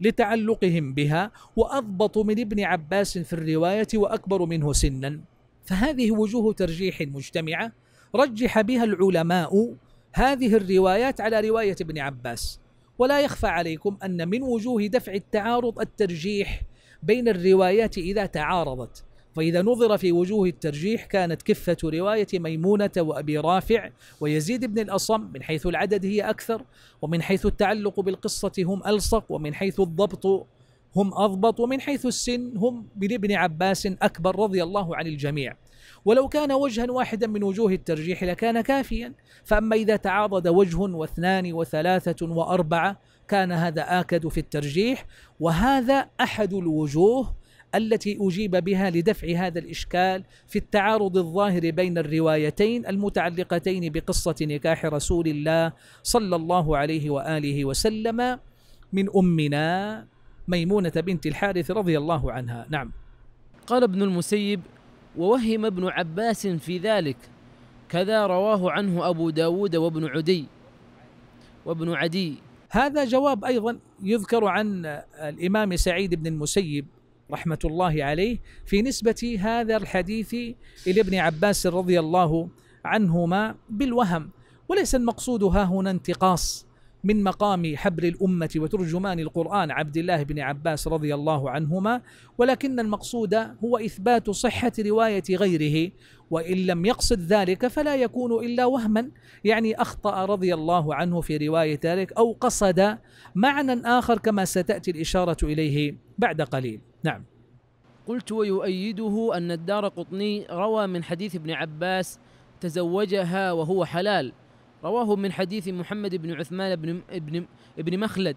لتعلقهم بها وأضبط من ابن عباس في الرواية وأكبر منه سنا فهذه وجوه ترجيح مجتمعة رجح بها العلماء هذه الروايات على رواية ابن عباس ولا يخفى عليكم أن من وجوه دفع التعارض الترجيح بين الروايات إذا تعارضت فإذا نظر في وجوه الترجيح كانت كفة رواية ميمونة وأبي رافع ويزيد بن الأصم من حيث العدد هي أكثر ومن حيث التعلق بالقصة هم ألصق ومن حيث الضبط هم أضبط ومن حيث السن هم بابن عباس أكبر رضي الله عن الجميع ولو كان وجها واحدا من وجوه الترجيح لكان كافيا فأما إذا تعاضد وجه واثنان وثلاثة وأربعة كان هذا آكد في الترجيح وهذا أحد الوجوه التي أجيب بها لدفع هذا الإشكال في التعارض الظاهر بين الروايتين المتعلقتين بقصة نكاح رسول الله صلى الله عليه وآله وسلم من أمنا ميمونة بنت الحارث رضي الله عنها نعم قال ابن المسيب ووهم ابن عباس في ذلك كذا رواه عنه أبو داود وابن عدي وابن عدي هذا جواب أيضا يذكر عن الإمام سعيد بن المسيب رحمة الله عليه في نسبة هذا الحديث إلى ابن عباس رضي الله عنهما بالوهم وليس المقصود ها هنا انتقاص من مقام حبر الأمة وترجمان القرآن عبد الله بن عباس رضي الله عنهما ولكن المقصود هو إثبات صحة رواية غيره وإن لم يقصد ذلك فلا يكون إلا وهما يعني أخطأ رضي الله عنه في رواية ذلك أو قصد معنى آخر كما ستأتي الإشارة إليه بعد قليل نعم قلت ويؤيده أن الدار قطني روى من حديث ابن عباس تزوجها وهو حلال رواه من حديث محمد بن عثمان بن بن بن مخلد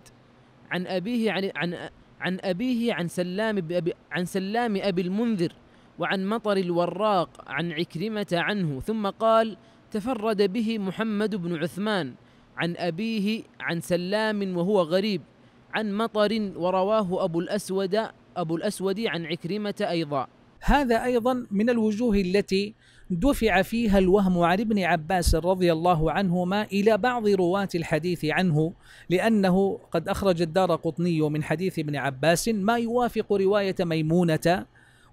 عن أبيه عن عن عن أبيه عن سلام عن سلام أبي المنذر وعن مطر الوراق عن عكرمة عنه ثم قال تفرد به محمد بن عثمان عن أبيه عن سلام وهو غريب عن مطر ورواه أبو الأسود أبو الأسود عن عكرمة أيضا هذا أيضا من الوجوه التي دفع فيها الوهم عن ابن عباس رضي الله عنهما إلى بعض رواة الحديث عنه لأنه قد أخرج الدار قطني من حديث ابن عباس ما يوافق رواية ميمونة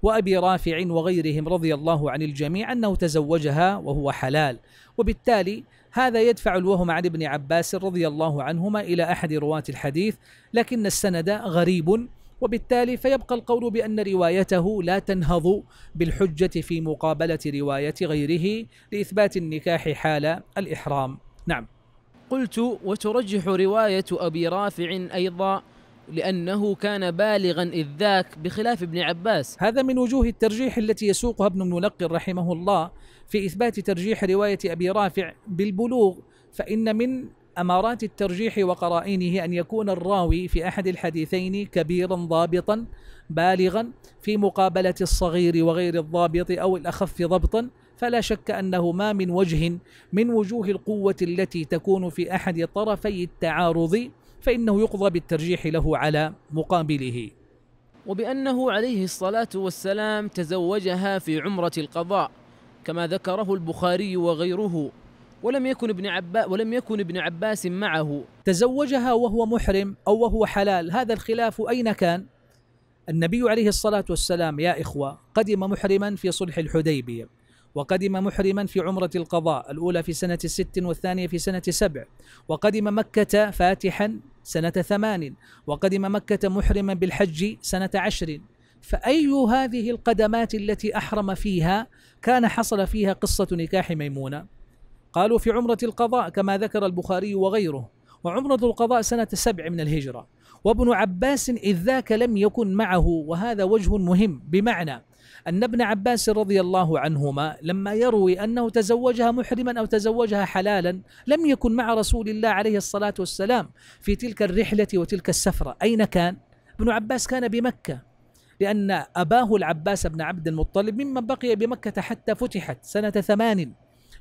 وأبي رافع وغيرهم رضي الله عن الجميع أنه تزوجها وهو حلال وبالتالي هذا يدفع الوهم عن ابن عباس رضي الله عنهما إلى أحد رواة الحديث لكن السند غريب وبالتالي فيبقى القول بأن روايته لا تنهض بالحجة في مقابلة رواية غيره لإثبات النكاح حال الإحرام نعم قلت وترجح رواية أبي رافع أيضا لأنه كان بالغا إذ ذاك بخلاف ابن عباس هذا من وجوه الترجيح التي يسوقها ابن منقل رحمه الله في إثبات ترجيح رواية أبي رافع بالبلوغ فإن من أمارات الترجيح وقرائنه أن يكون الراوي في أحد الحديثين كبيرا ضابطا بالغا في مقابلة الصغير وغير الضابط أو الأخف ضبطا فلا شك أنه ما من وجه من وجوه القوة التي تكون في أحد طرفي التعارض فإنه يقضى بالترجيح له على مقابله وبأنه عليه الصلاة والسلام تزوجها في عمرة القضاء كما ذكره البخاري وغيره ولم يكن ابن عبا ولم يكن ابن عباس معه تزوجها وهو محرم او وهو حلال هذا الخلاف اين كان النبي عليه الصلاه والسلام يا اخوه قدم محرما في صلح الحديبيه وقدم محرما في عمرة القضاء الأولى في سنة الست والثانية في سنة سبع وقدم مكة فاتحا سنة ثمان وقدم مكة محرما بالحج سنة عشر فأي هذه القدمات التي أحرم فيها كان حصل فيها قصة نكاح ميمونة قالوا في عمرة القضاء كما ذكر البخاري وغيره وعمرة القضاء سنة سبع من الهجرة وابن عباس إذ ذاك لم يكن معه وهذا وجه مهم بمعنى أن ابن عباس رضي الله عنهما لما يروي أنه تزوجها محرما أو تزوجها حلالا لم يكن مع رسول الله عليه الصلاة والسلام في تلك الرحلة وتلك السفرة أين كان؟ ابن عباس كان بمكة لأن أباه العباس بن عبد المطلب ممن بقي بمكة حتى فتحت سنة ثمان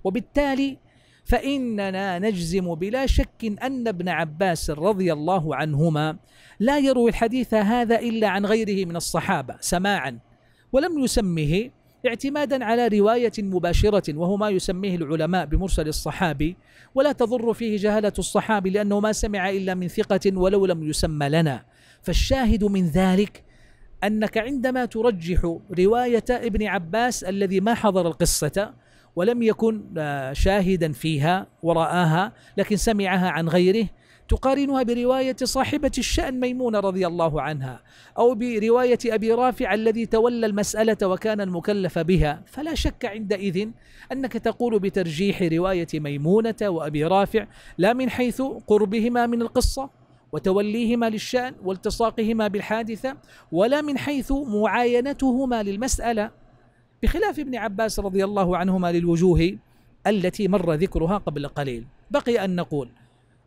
وبالتالي فإننا نجزم بلا شك أن ابن عباس رضي الله عنهما لا يروي الحديث هذا إلا عن غيره من الصحابة سماعا ولم يسمه اعتمادا على رواية مباشرة وهو ما يسميه العلماء بمرسل الصحابي ولا تضر فيه جهلة الصحابي لأنه ما سمع إلا من ثقة ولو لم يسمى لنا فالشاهد من ذلك أنك عندما ترجح رواية ابن عباس الذي ما حضر القصة ولم يكن آه، شاهدا فيها ورآها لكن سمعها عن غيره تقارنها برواية صاحبة الشأن ميمونة رضي الله عنها أو برواية أبي رافع الذي تولى المسألة وكان المكلف بها فلا شك عندئذ أنك تقول بترجيح رواية ميمونة وأبي رافع لا من حيث قربهما من القصة وتوليهما للشأن والتصاقهما بالحادثة ولا من حيث معاينتهما للمسألة بخلاف ابن عباس رضي الله عنهما للوجوه التي مر ذكرها قبل قليل بقي أن نقول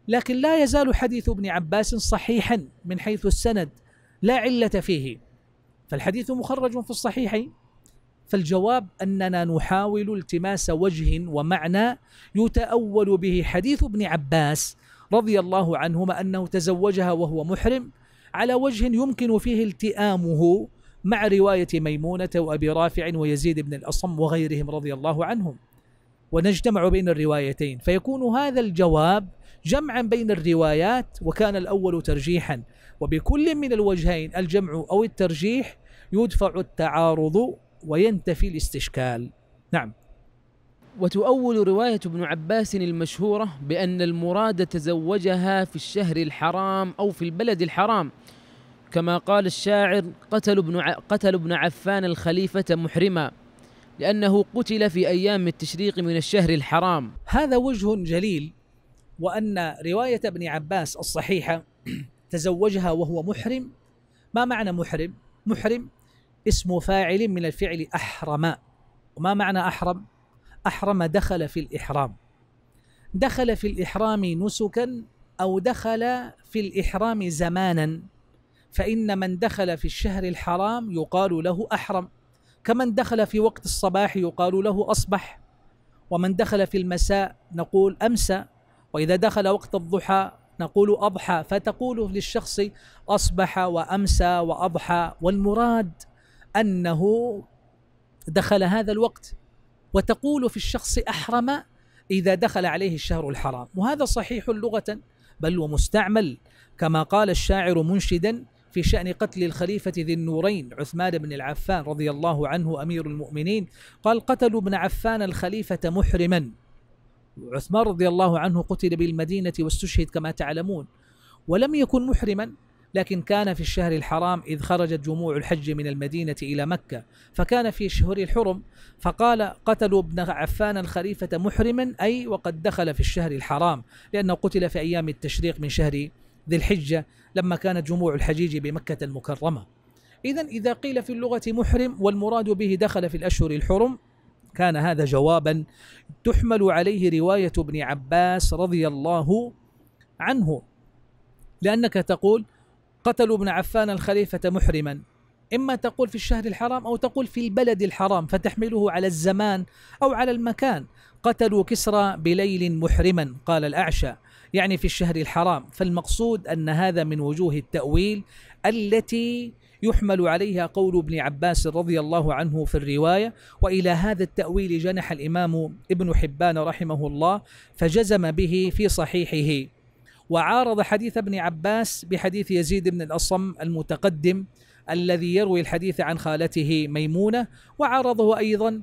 لكن لا يزال حديث ابن عباس صحيحا من حيث السند لا علة فيه فالحديث مخرج في الصحيح فالجواب أننا نحاول التماس وجه ومعنى يتأول به حديث ابن عباس رضي الله عنهما أنه تزوجها وهو محرم على وجه يمكن فيه التئامه مع رواية ميمونة وأبي رافع ويزيد بن الأصم وغيرهم رضي الله عنهم ونجتمع بين الروايتين فيكون هذا الجواب جمعا بين الروايات وكان الأول ترجيحا وبكل من الوجهين الجمع أو الترجيح يدفع التعارض وينتفي الاستشكال نعم وتؤول رواية ابن عباس المشهورة بأن المراد تزوجها في الشهر الحرام أو في البلد الحرام كما قال الشاعر قتل ابن قتل ابن عفان الخليفة محرما لأنه قتل في أيام التشريق من الشهر الحرام هذا وجه جليل وأن رواية ابن عباس الصحيحة *clears throat* تزوجها وهو محرم ما معنى محرم؟ محرم اسم فاعل من الفعل أحرم وما معنى أحرم؟ أحرم دخل في الإحرام دخل في الإحرام نسكا أو دخل في الإحرام زمانا فإن من دخل في الشهر الحرام يقال له أحرم كمن دخل في وقت الصباح يقال له أصبح ومن دخل في المساء نقول أمسى وإذا دخل وقت الضحى نقول أضحى فتقول للشخص أصبح وأمسى وأضحى والمراد أنه دخل هذا الوقت وتقول في الشخص أحرم إذا دخل عليه الشهر الحرام وهذا صحيح لغة بل ومستعمل كما قال الشاعر منشدا في شأن قتل الخليفة ذي النورين عثمان بن العفان رضي الله عنه أمير المؤمنين قال قتلوا ابن عفان الخليفة محرما عثمان رضي الله عنه قتل بالمدينة واستشهد كما تعلمون ولم يكن محرما لكن كان في الشهر الحرام إذ خرجت جموع الحج من المدينة إلى مكة فكان في شهر الحرم فقال قتلوا ابن عفان الخليفة محرما أي وقد دخل في الشهر الحرام لأنه قتل في أيام التشريق من شهر ذي الحجة لما كانت جموع الحجيج بمكة المكرمة إذا إذا قيل في اللغة محرم والمراد به دخل في الأشهر الحرم كان هذا جوابا تحمل عليه رواية ابن عباس رضي الله عنه لأنك تقول قتلوا ابن عفان الخليفة محرما إما تقول في الشهر الحرام أو تقول في البلد الحرام فتحمله على الزمان أو على المكان قتلوا كسرى بليل محرما قال الأعشى يعني في الشهر الحرام فالمقصود أن هذا من وجوه التأويل التي يحمل عليها قول ابن عباس رضي الله عنه في الرواية وإلى هذا التأويل جنح الإمام ابن حبان رحمه الله فجزم به في صحيحه وعارض حديث ابن عباس بحديث يزيد بن الأصم المتقدم الذي يروي الحديث عن خالته ميمونة وعارضه أيضا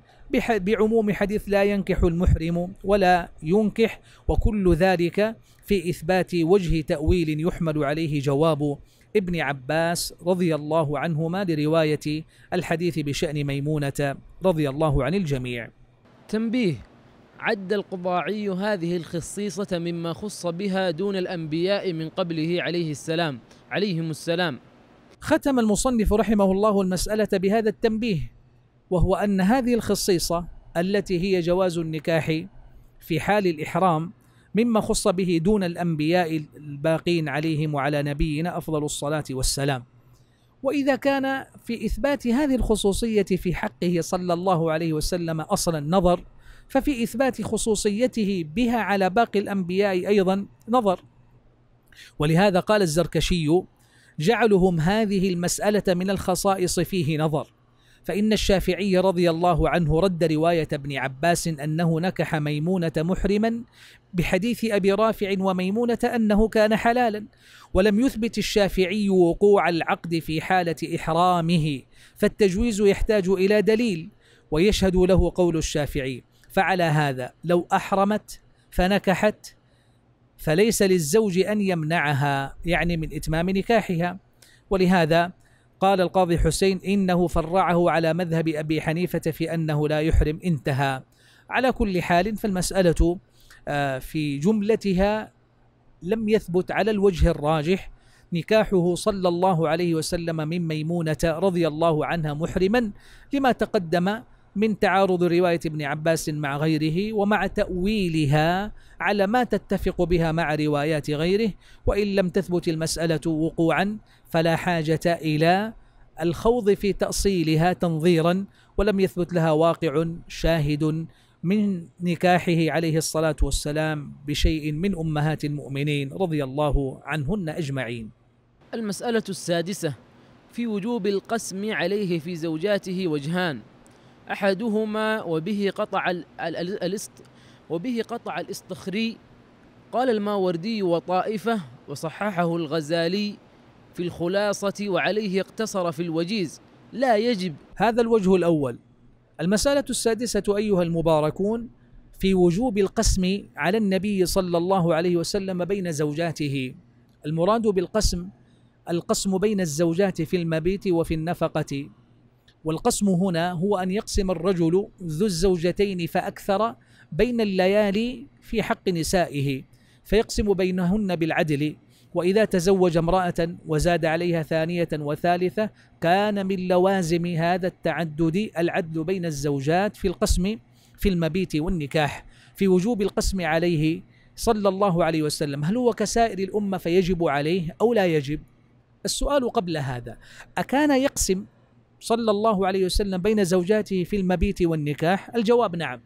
بعموم حديث لا ينكح المحرم ولا ينكح وكل ذلك في إثبات وجه تأويل يحمل عليه جواب ابن عباس رضي الله عنهما لرواية الحديث بشأن ميمونة رضي الله عن الجميع تنبيه عد القضاعي هذه الخصيصة مما خص بها دون الأنبياء من قبله عليه السلام عليهم السلام ختم المصنف رحمه الله المسألة بهذا التنبيه وهو أن هذه الخصيصة التي هي جواز النكاح في حال الإحرام مما خص به دون الأنبياء الباقين عليهم وعلى نبينا أفضل الصلاة والسلام وإذا كان في إثبات هذه الخصوصية في حقه صلى الله عليه وسلم أصلا نظر ففي إثبات خصوصيته بها على باقي الأنبياء أيضا نظر ولهذا قال الزركشي جعلهم هذه المسألة من الخصائص فيه نظر فإن الشافعي رضي الله عنه رد رواية ابن عباس أنه نكح ميمونة محرما بحديث أبي رافع وميمونة أنه كان حلالا ولم يثبت الشافعي وقوع العقد في حالة إحرامه فالتجويز يحتاج إلى دليل ويشهد له قول الشافعي فعلى هذا لو أحرمت فنكحت فليس للزوج أن يمنعها يعني من إتمام نكاحها ولهذا قال القاضي حسين إنه فرعه على مذهب أبي حنيفة في أنه لا يحرم انتهى على كل حال فالمسألة آه، في جملتها لم يثبت على الوجه الراجح نكاحه صلى الله عليه وسلم من ميمونة رضي الله عنها محرما لما تقدم من تعارض رواية ابن عباس مع غيره ومع تأويلها على ما تتفق بها مع روايات غيره وإن لم تثبت المسألة وقوعا فلا حاجة إلى الخوض في تأصيلها تنظيرا ولم يثبت لها واقع شاهد من نكاحه عليه الصلاة والسلام بشيء من أمهات المؤمنين رضي الله عنهن أجمعين المسألة السادسة في وجوب القسم عليه في زوجاته وجهان أحدهما وبه قطع الاست وبه قطع الاستخري قال الماوردي وطائفة وصححه الغزالي في الخلاصة وعليه اقتصر في الوجيز لا يجب هذا الوجه الأول المسألة السادسة أيها المباركون في وجوب القسم على النبي صلى الله عليه وسلم بين زوجاته المراد بالقسم القسم بين الزوجات في المبيت وفي النفقة والقسم هنا هو أن يقسم الرجل ذو الزوجتين فأكثر بين الليالي في حق نسائه فيقسم بينهن بالعدل واذا تزوج امراه وزاد عليها ثانيه وثالثه كان من لوازم هذا التعدد العدل بين الزوجات في القسم في المبيت والنكاح في وجوب القسم عليه صلى الله عليه وسلم هل هو كسائر الامه فيجب عليه او لا يجب السؤال قبل هذا اكان يقسم صلى الله عليه وسلم بين زوجاته في المبيت والنكاح الجواب نعم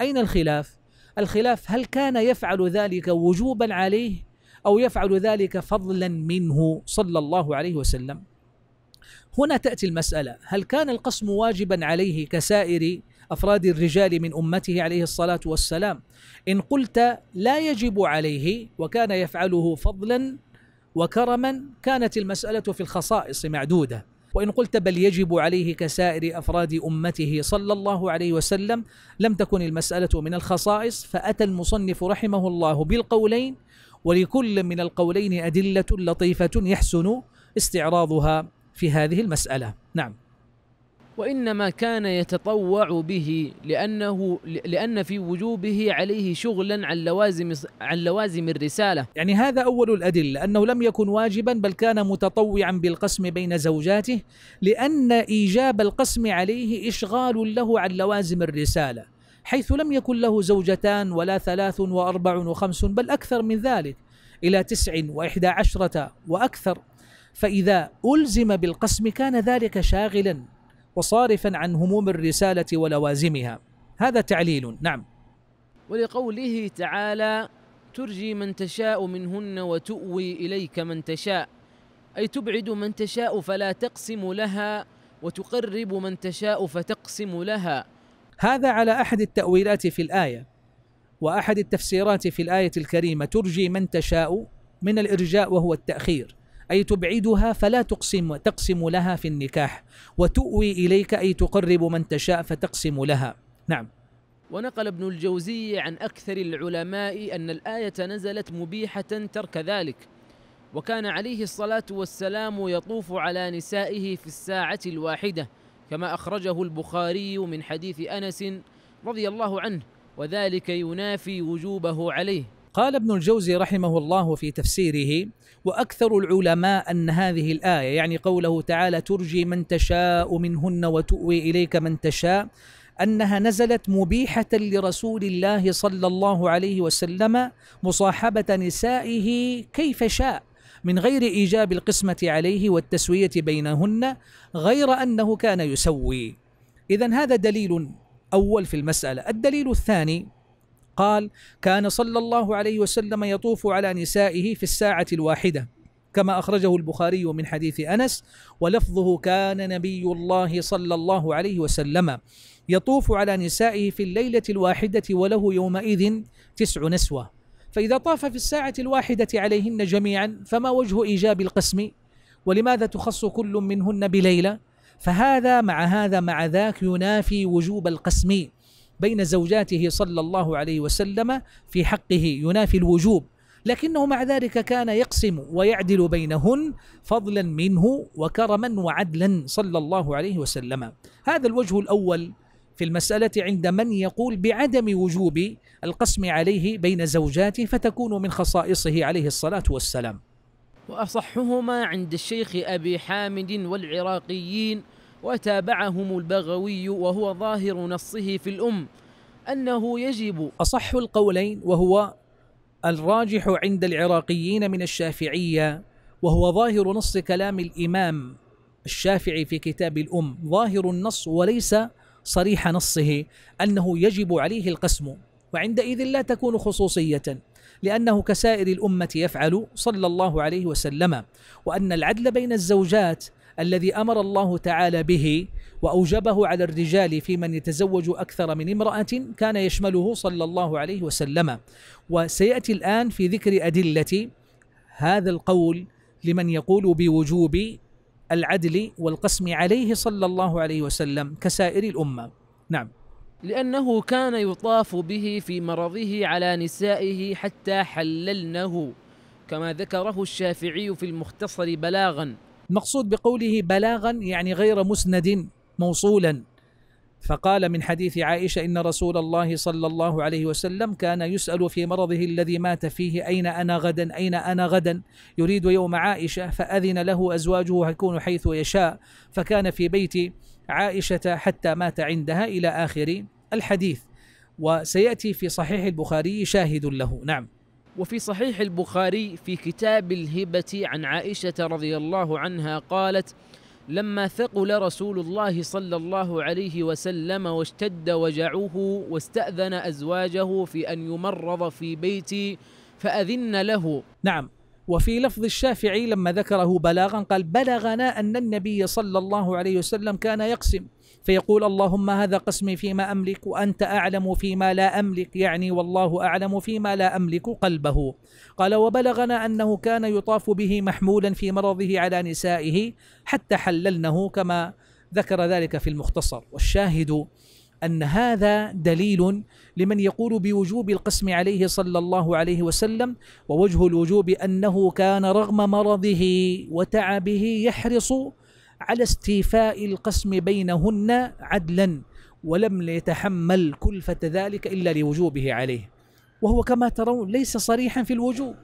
اين الخلاف الخلاف هل كان يفعل ذلك وجوبا عليه أو يفعل ذلك فضلا منه صلى الله عليه وسلم هنا تأتي المسألة هل كان القسم واجبا عليه كسائر أفراد الرجال من أمته عليه الصلاة والسلام إن قلت لا يجب عليه وكان يفعله فضلا وكرما كانت المسألة في الخصائص معدودة وإن قلت بل يجب عليه كسائر أفراد أمته صلى الله عليه وسلم لم تكن المسألة من الخصائص فأتى المصنف رحمه الله بالقولين ولكل من القولين أدلة لطيفة يحسن استعراضها في هذه المسألة نعم وإنما كان يتطوع به لأنه لأن في وجوبه عليه شغلا عن لوازم عن لوازم الرسالة. يعني هذا أول الأدلة أنه لم يكن واجبا بل كان متطوعا بالقسم بين زوجاته لأن إيجاب القسم عليه إشغال له عن لوازم الرسالة. حيث لم يكن له زوجتان ولا ثلاث وأربع وخمس بل أكثر من ذلك إلى تسع وإحدى عشرة وأكثر فإذا ألزم بالقسم كان ذلك شاغلا وصارفا عن هموم الرسالة ولوازمها هذا تعليل نعم ولقوله تعالى ترجي من تشاء منهن وتؤوي إليك من تشاء أي تبعد من تشاء فلا تقسم لها وتقرب من تشاء فتقسم لها هذا على احد التاويلات في الايه واحد التفسيرات في الايه الكريمه ترجي من تشاء من الارجاء وهو التاخير اي تبعدها فلا تقسم تقسم لها في النكاح وتؤوي اليك اي تقرب من تشاء فتقسم لها نعم ونقل ابن الجوزي عن أكثر العلماء أن الآية نزلت مبيحة ترك ذلك وكان عليه الصلاة والسلام يطوف على نسائه في الساعة الواحدة كما أخرجه البخاري من حديث أنس رضي الله عنه وذلك ينافي وجوبه عليه قال ابن الجوزي رحمه الله في تفسيره واكثر العلماء ان هذه الايه يعني قوله تعالى ترجي من تشاء منهن وتؤوي اليك من تشاء انها نزلت مبيحه لرسول الله صلى الله عليه وسلم مصاحبه نسائه كيف شاء من غير إيجاب القسمة عليه والتسوية بينهن غير أنه كان يسوي إذا هذا دليل أول في المسألة الدليل الثاني قال كان صلى الله عليه وسلم يطوف على نسائه في الساعة الواحدة كما أخرجه البخاري من حديث أنس ولفظه كان نبي الله صلى الله عليه وسلم يطوف على نسائه في الليلة الواحدة وله يومئذ تسع نسوة فإذا طاف في الساعة الواحدة عليهن جميعا فما وجه إيجاب القسم ولماذا تخص كل منهن بليلة فهذا مع هذا مع ذاك ينافي وجوب القسم بين زوجاته صلى الله عليه وسلم في حقه ينافي الوجوب لكنه مع ذلك كان يقسم ويعدل بينهن فضلا منه وكرما وعدلا صلى الله عليه وسلم هذا الوجه الأول في المسألة عند من يقول بعدم وجوب القسم عليه بين زوجاته فتكون من خصائصه عليه الصلاة والسلام وأصحهما عند الشيخ أبي حامد والعراقيين وتابعهم البغوي وهو ظاهر نصه في الأم أنه يجب أصح القولين وهو الراجح عند العراقيين من الشافعية وهو ظاهر نص كلام الإمام الشافعي في كتاب الأم ظاهر النص وليس صريح نصه أنه يجب عليه القسم وعندئذ لا تكون خصوصية لأنه كسائر الأمة يفعل صلى الله عليه وسلم وأن العدل بين الزوجات الذي امر الله تعالى به واوجبه على الرجال في من يتزوج اكثر من امراه كان يشمله صلى الله عليه وسلم وسياتي الان في ذكر ادله هذا القول لمن يقول بوجوب العدل والقسم عليه صلى الله عليه وسلم كسائر الأمة نعم لأنه كان يطاف به في مرضه على نسائه حتى حللنه كما ذكره الشافعي في المختصر بلاغا مقصود بقوله بلاغا يعني غير مسند موصولا فقال من حديث عائشة إن رسول الله صلى الله عليه وسلم كان يسأل في مرضه الذي مات فيه أين أنا غدا أين أنا غدا يريد يوم عائشة فأذن له أزواجه يكون حيث يشاء فكان في بيت عائشة حتى مات عندها إلى آخر الحديث وسيأتي في صحيح البخاري شاهد له نعم وفي صحيح البخاري في كتاب الهبة عن عائشة رضي الله عنها قالت: لما ثقل رسول الله صلى الله عليه وسلم واشتد وجعه واستأذن أزواجه في أن يمرض في بيتي فأذن له نعم وفي لفظ الشافعي لما ذكره بلاغا قال بلغنا أن النبي صلى الله عليه وسلم كان يقسم فيقول اللهم هذا قسمي فيما أملك وأنت أعلم فيما لا أملك يعني والله أعلم فيما لا أملك قلبه قال وبلغنا أنه كان يطاف به محمولا في مرضه على نسائه حتى حللنه كما ذكر ذلك في المختصر والشاهد أن هذا دليل لمن يقول بوجوب القسم عليه صلى الله عليه وسلم ووجه الوجوب أنه كان رغم مرضه وتعبه يحرص على استيفاء القسم بينهن عدلا ولم يتحمل كلفة ذلك إلا لوجوبه عليه وهو كما ترون ليس صريحا في الوجوب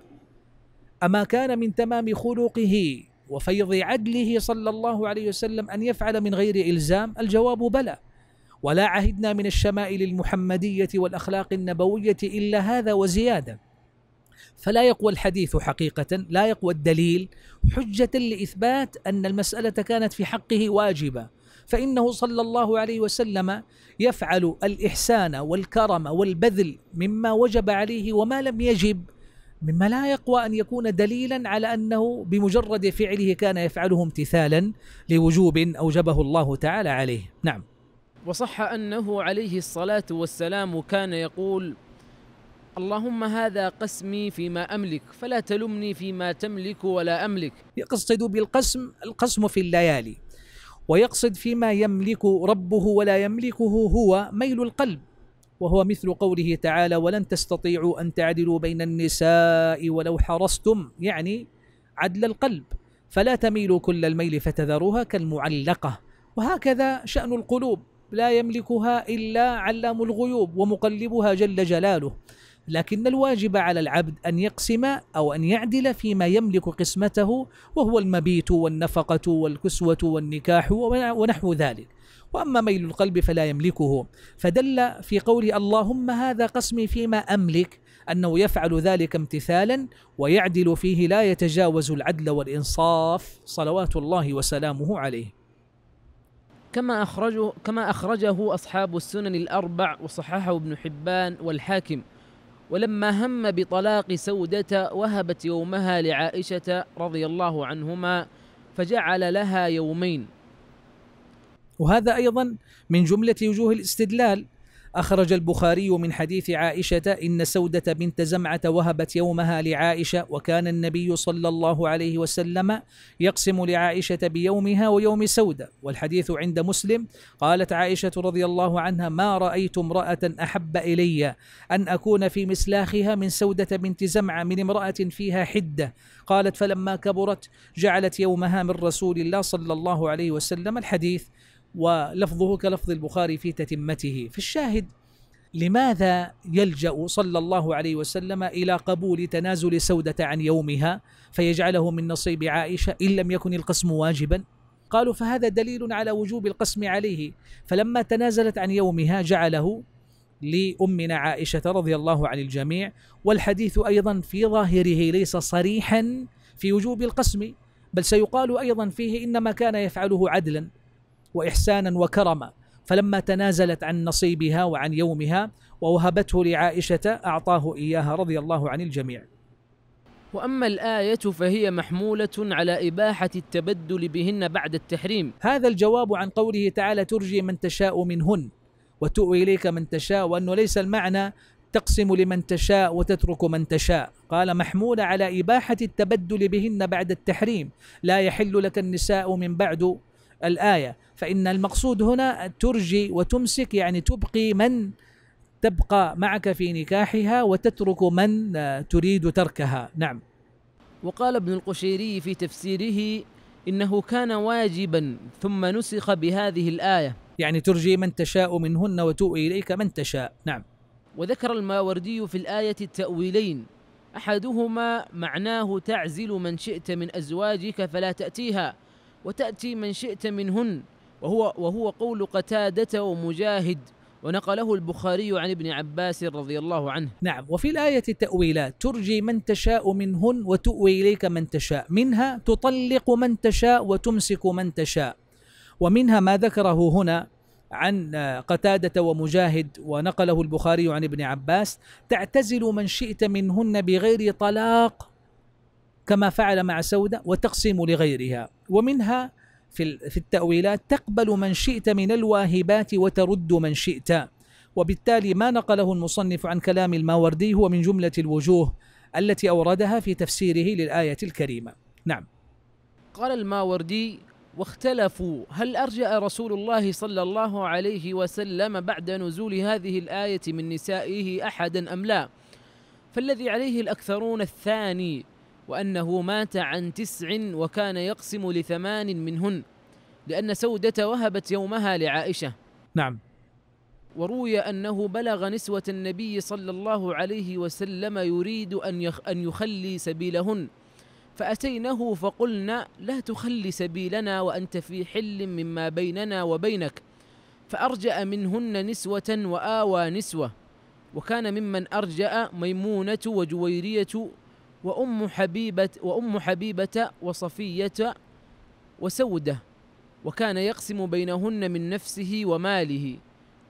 أما كان من تمام خلقه وفيض عدله صلى الله عليه وسلم أن يفعل من غير إلزام الجواب بلى ولا عهدنا من الشمائل المحمدية والأخلاق النبوية إلا هذا وزيادة فلا يقوى الحديث حقيقة لا يقوى الدليل حجة لإثبات أن المسألة كانت في حقه واجبة فإنه صلى الله عليه وسلم يفعل الإحسان والكرم والبذل مما وجب عليه وما لم يجب مما لا يقوى ان يكون دليلا على انه بمجرد فعله كان يفعله امتثالا لوجوب اوجبه الله تعالى عليه، نعم. وصح انه عليه الصلاه والسلام كان يقول: اللهم هذا قسمي فيما أملك فلا تلمني فيما تملك ولا أملك يقصد بالقسم القسم في الليالي ويقصد فيما يملك ربه ولا يملكه هو ميل القلب وهو مثل قوله تعالى ولن تستطيعوا أن تعدلوا بين النساء ولو حرصتم يعني عدل القلب فلا تميلوا كل الميل فتذروها كالمعلقة وهكذا شأن القلوب لا يملكها إلا علام الغيوب ومقلبها جل جلاله لكن الواجب على العبد أن يقسم أو أن يعدل فيما يملك قسمته وهو المبيت والنفقة والكسوة والنكاح ونحو ذلك وأما ميل القلب فلا يملكه فدل في قول اللهم هذا قسمي فيما أملك أنه يفعل ذلك امتثالا ويعدل فيه لا يتجاوز العدل والإنصاف صلوات الله وسلامه عليه كما أخرجه, كما أخرجه أصحاب السنن الأربع وصححه ابن حبان والحاكم ولما هم بطلاق سودة وهبت يومها لعائشة رضي الله عنهما فجعل لها يومين وهذا أيضا من جملة وجوه الاستدلال أخرج البخاري من حديث عائشة إن سودة بنت زمعة وهبت يومها لعائشة وكان النبي صلى الله عليه وسلم يقسم لعائشة بيومها ويوم سودة والحديث عند مسلم قالت عائشة رضي الله عنها ما رأيت امرأة أحب إلي أن أكون في مسلاخها من سودة بنت زمعة من امرأة فيها حدة قالت فلما كبرت جعلت يومها من رسول الله صلى الله عليه وسلم الحديث ولفظه كلفظ البخاري في تتمته فالشاهد لماذا يلجا صلى الله عليه وسلم الى قبول تنازل سوده عن يومها فيجعله من نصيب عائشه ان لم يكن القسم واجبا قالوا فهذا دليل على وجوب القسم عليه فلما تنازلت عن يومها جعله لامنا عائشه رضي الله عن الجميع والحديث ايضا في ظاهره ليس صريحا في وجوب القسم بل سيقال ايضا فيه انما كان يفعله عدلا واحسانا وكرما فلما تنازلت عن نصيبها وعن يومها ووهبته لعائشه اعطاه اياها رضي الله عن الجميع واما الايه فهي محموله على اباحه التبدل بهن بعد التحريم هذا الجواب عن قوله تعالى ترجي من تشاء منهن وتؤوي اليك من تشاء وانه ليس المعنى تقسم لمن تشاء وتترك من تشاء قال محمول على إباحة التبدل بهن بعد التحريم لا يحل لك النساء من بعد الآية فإن المقصود هنا ترجي وتمسك يعني تبقي من تبقى معك في نكاحها وتترك من تريد تركها نعم وقال ابن القشيري في تفسيره إنه كان واجبا ثم نسخ بهذه الآية يعني ترجي من تشاء منهن وتؤوي إليك من تشاء نعم وذكر الماوردي في الآية التأويلين أحدهما معناه تعزل من شئت من أزواجك فلا تأتيها وتأتي من شئت منهن وهو وهو قول قتادة ومجاهد ونقله البخاري عن ابن عباس رضي الله عنه نعم وفي الآية تأويلات ترجي من تشاء منهن وتؤوي إليك من تشاء منها تطلق من تشاء وتمسك من تشاء ومنها ما ذكره هنا عن قتادة ومجاهد ونقله البخاري عن ابن عباس تعتزل من شئت منهن بغير طلاق كما فعل مع سودة وتقسم لغيرها ومنها في في التأويلات تقبل من شئت من الواهبات وترد من شئت وبالتالي ما نقله المصنف عن كلام الماوردي هو من جملة الوجوه التي أوردها في تفسيره للآية الكريمة نعم قال الماوردي واختلفوا هل أرجأ رسول الله صلى الله عليه وسلم بعد نزول هذه الآية من نسائه أحدا أم لا فالذي عليه الأكثرون الثاني وأنه مات عن تسع وكان يقسم لثمان منهن لأن سودة وهبت يومها لعائشة نعم وروي أنه بلغ نسوة النبي صلى الله عليه وسلم يريد أن, يخ أن يخلي سبيلهن فأتينه فقلنا لا تخلي سبيلنا وأنت في حل مما بيننا وبينك فأرجأ منهن نسوة وآوى نسوة وكان ممن أرجأ ميمونة وجويرية وأم حبيبة وأم حبيبة وصفية وسودة وكان يقسم بينهن من نفسه وماله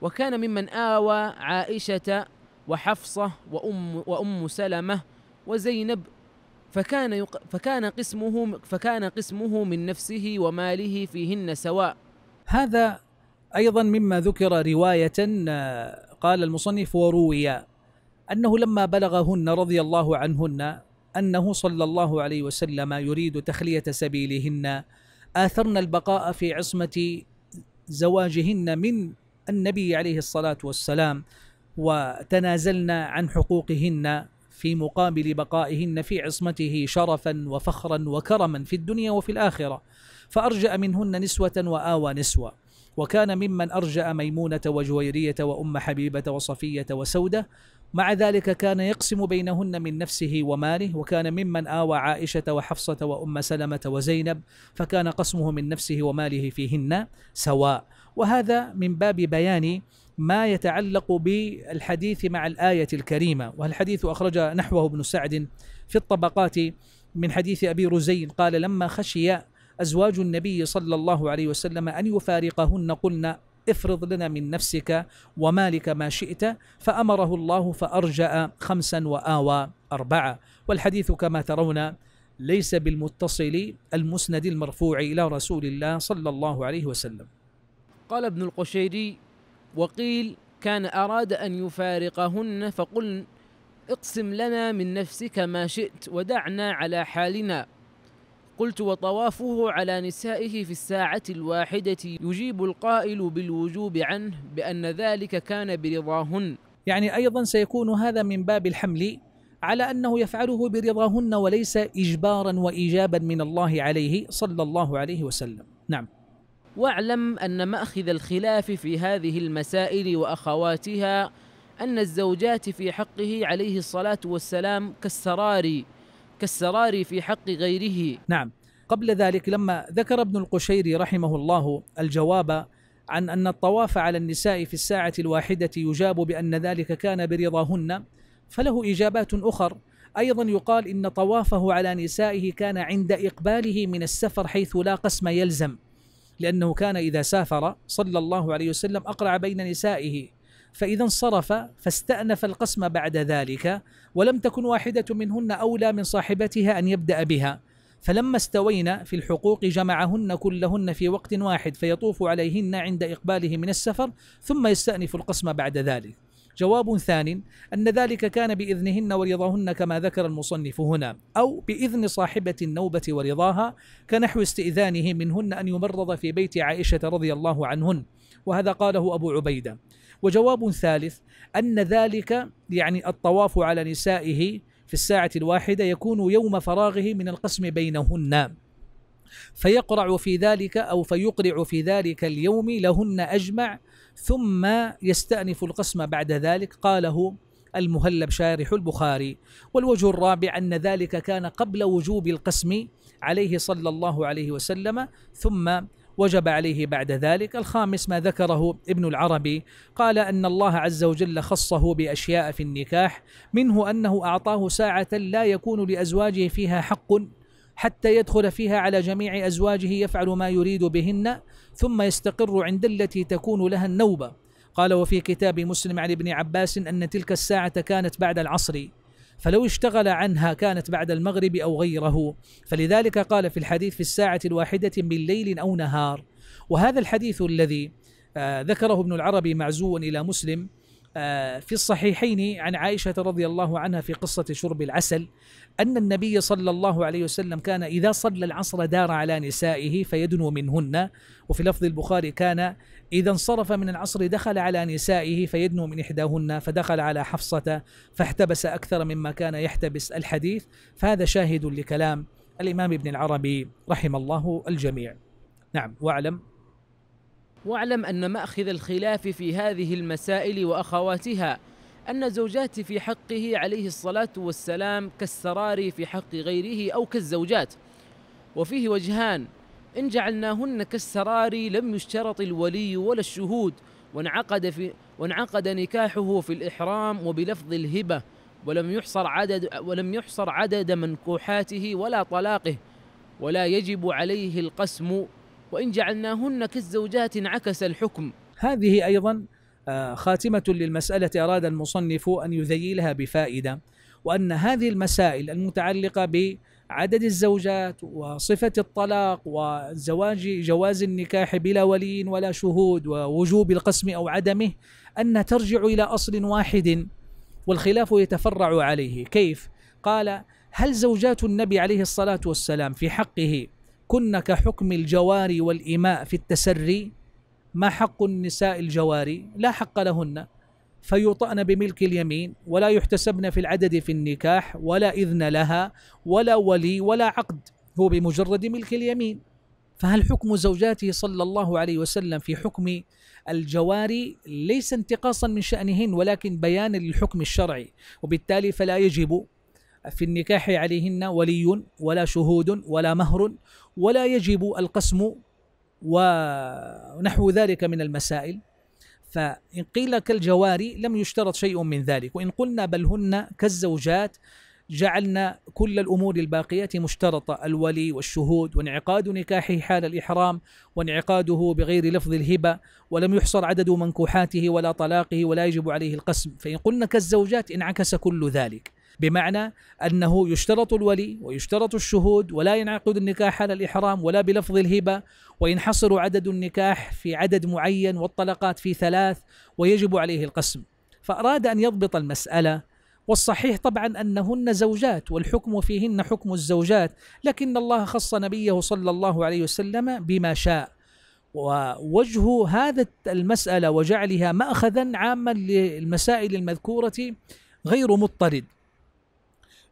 وكان ممن آوى عائشة وحفصة وأم وأم سلمة وزينب فكان يق فكان قسمه فكان قسمه من نفسه وماله فيهن سواء. هذا ايضا مما ذكر روايه آه، قال المصنف وروي انه لما بلغهن رضي الله عنهن أنه صلى الله عليه وسلم يريد تخلية سبيلهن آثرن البقاء في عصمة زواجهن من النبي عليه الصلاة والسلام وتنازلنا عن حقوقهن في مقابل بقائهن في عصمته شرفا وفخرا وكرما في الدنيا وفي الآخرة فأرجأ منهن نسوة وآوى نسوة وكان ممن أرجأ ميمونة وجويرية وأم حبيبة وصفية وسودة مع ذلك كان يقسم بينهن من نفسه وماله وكان ممن آوى عائشة وحفصة وأم سلمة وزينب فكان قسمه من نفسه وماله فيهن سواء وهذا من باب بيان ما يتعلق بالحديث مع الآية الكريمة والحديث أخرج نحوه ابن سعد في الطبقات من حديث أبي رزين قال لما خشي أزواج النبي صلى الله عليه وسلم أن يفارقهن قلنا افرض لنا من نفسك ومالك ما شئت فأمره الله فأرجأ خمسا وآوى أربعة والحديث كما ترون ليس بالمتصل المسند المرفوع إلى رسول الله صلى الله عليه وسلم قال ابن القشيري وقيل كان أراد أن يفارقهن فقل اقسم لنا من نفسك ما شئت ودعنا على حالنا قلت وطوافه على نسائه في الساعة الواحدة يجيب القائل بالوجوب عنه بأن ذلك كان برضاهن يعني أيضا سيكون هذا من باب الحمل على أنه يفعله برضاهن وليس إجبارا وإيجابا من الله عليه صلى الله عليه وسلم نعم واعلم أن مأخذ الخلاف في هذه المسائل وأخواتها أن الزوجات في حقه عليه الصلاة والسلام كالسراري كالسراري في حق غيره نعم قبل ذلك لما ذكر ابن القشيري رحمه الله الجواب عن أن الطواف على النساء في الساعة الواحدة يجاب بأن ذلك كان برضاهن فله إجابات أخر أيضا يقال إن طوافه على نسائه كان عند إقباله من السفر حيث لا قسم يلزم لأنه كان إذا سافر صلى الله عليه وسلم أقرع بين نسائه فإذا انصرف فاستأنف القسم بعد ذلك ولم تكن واحدة منهن أولى من صاحبتها أن يبدأ بها فلما استوينا في الحقوق جمعهن كلهن في وقت واحد فيطوف عليهن عند إقباله من السفر ثم يستأنف القسم بعد ذلك جواب ثان أن ذلك كان بإذنهن ورضاهن كما ذكر المصنف هنا أو بإذن صاحبة النوبة ورضاها كنحو استئذانه منهن أن يمرض في بيت عائشة رضي الله عنهن وهذا قاله أبو عبيدة وجواب ثالث أن ذلك يعني الطواف على نسائه في الساعة الواحدة يكون يوم فراغه من القسم بينهن فيقرع في ذلك أو فيقرع في ذلك اليوم لهن أجمع ثم يستأنف القسم بعد ذلك قاله المهلب شارح البخاري والوجه الرابع أن ذلك كان قبل وجوب القسم عليه صلى الله عليه وسلم ثم وجب عليه بعد ذلك الخامس ما ذكره ابن العربي قال أن الله عز وجل خصه بأشياء في النكاح منه أنه أعطاه ساعة لا يكون لأزواجه فيها حق حتى يدخل فيها على جميع أزواجه يفعل ما يريد بهن ثم يستقر عند التي تكون لها النوبة قال وفي كتاب مسلم عن ابن عباس أن تلك الساعة كانت بعد العصر فلو اشتغل عنها كانت بعد المغرب أو غيره فلذلك قال في الحديث في الساعة الواحدة من ليل أو نهار وهذا الحديث الذي آه، ذكره ابن العربي معزو إلى مسلم آه، في الصحيحين عن عائشة رضي الله عنها في قصة شرب العسل أن النبي صلى الله عليه وسلم كان إذا صلى العصر دار على نسائه فيدنو منهن وفي لفظ البخاري كان إذا انصرف من العصر دخل على نسائه فيدنو من إحداهن فدخل على حفصة فاحتبس أكثر مما كان يحتبس الحديث فهذا شاهد لكلام الإمام ابن العربي رحم الله الجميع نعم واعلم واعلم أن مأخذ الخلاف في هذه المسائل وأخواتها أن زوجات في حقه عليه الصلاة والسلام كالسرار في حق غيره أو كالزوجات وفيه وجهان إن جعلناهن كالسراري لم يشترط الولي ولا الشهود وانعقد, في وانعقد نكاحه في الإحرام وبلفظ الهبة ولم يحصر عدد ولم يحصر عدد منكوحاته ولا طلاقه ولا يجب عليه القسم وإن جعلناهن كالزوجات انعكس الحكم هذه أيضا آه، خاتمة للمسألة أراد المصنف أن يذيلها بفائدة وأن هذه المسائل المتعلقة عدد الزوجات وصفة الطلاق وزواج جواز النكاح بلا ولي ولا شهود ووجوب القسم أو عدمه أن ترجع إلى أصل واحد والخلاف يتفرع عليه كيف؟ قال هل زوجات النبي عليه الصلاة والسلام في حقه كن كحكم الجواري والإماء في التسري ما حق النساء الجواري لا حق لهن فيوطأن بملك اليمين ولا يحتسبن في العدد في النكاح ولا إذن لها ولا ولي ولا عقد هو بمجرد ملك اليمين فهل حكم زوجاته صلى الله عليه وسلم في حكم الجواري ليس انتقاصا من شأنهن ولكن بيانا للحكم الشرعي وبالتالي فلا يجب في النكاح عليهن ولي ولا شهود ولا مهر ولا يجب القسم ونحو ذلك من المسائل فإن قيل كالجواري لم يشترط شيء من ذلك وإن قلنا بل هن كالزوجات جعلنا كل الأمور الباقية مشترطة الولي والشهود وانعقاد نكاحه حال الإحرام وانعقاده بغير لفظ الهبة ولم يحصر عدد منكوحاته ولا طلاقه ولا يجب عليه القسم فإن قلنا كالزوجات انعكس كل ذلك بمعنى أنه يشترط الولي ويشترط الشهود ولا ينعقد النكاح على الإحرام ولا بلفظ الهبة وينحصر عدد النكاح في عدد معين والطلقات في ثلاث ويجب عليه القسم فأراد أن يضبط المسألة والصحيح طبعا انهن زوجات والحكم فيهن حكم الزوجات لكن الله خص نبيه صلى الله عليه وسلم بما شاء ووجه هذا المساله وجعلها ماخذا عاما للمسائل المذكوره غير مضطرد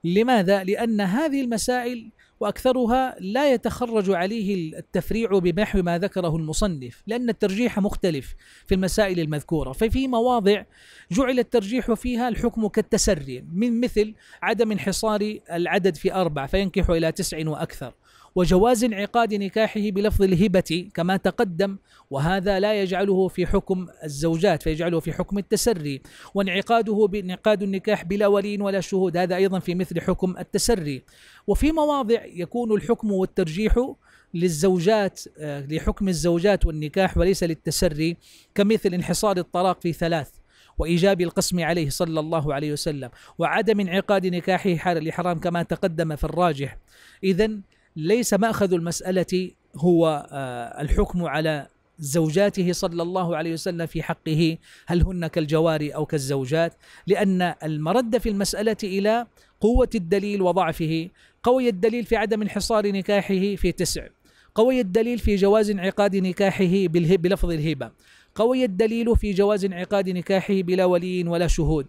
لماذا؟ لأن هذه المسائل وأكثرها لا يتخرج عليه التفريع بمحو ما ذكره المصنف لأن الترجيح مختلف في المسائل المذكورة ففي مواضع جعل الترجيح فيها الحكم كالتسري من مثل عدم انحصار العدد في أربع فينكح إلى تسع وأكثر وجواز انعقاد نكاحه بلفظ الهبة كما تقدم وهذا لا يجعله في حكم الزوجات فيجعله في حكم التسري وانعقاده بانعقاد النكاح بلا ولي ولا شهود هذا أيضا في مثل حكم التسري وفي مواضع يكون الحكم والترجيح للزوجات آه، لحكم الزوجات والنكاح وليس للتسري كمثل انحصار الطلاق في ثلاث وإيجاب القسم عليه صلى الله عليه وسلم وعدم انعقاد نكاحه حال الإحرام كما تقدم في الراجح إذا ليس ماخذ المساله هو آه، الحكم على زوجاته صلى الله عليه وسلم في حقه هل هن كالجواري او كالزوجات لان المرد في المساله الى قوه الدليل وضعفه قوي الدليل في عدم انحصار نكاحه في تسع قوي الدليل في جواز انعقاد نكاحه بلفظ الهبه قوي الدليل في جواز انعقاد نكاحه بلا ولي ولا شهود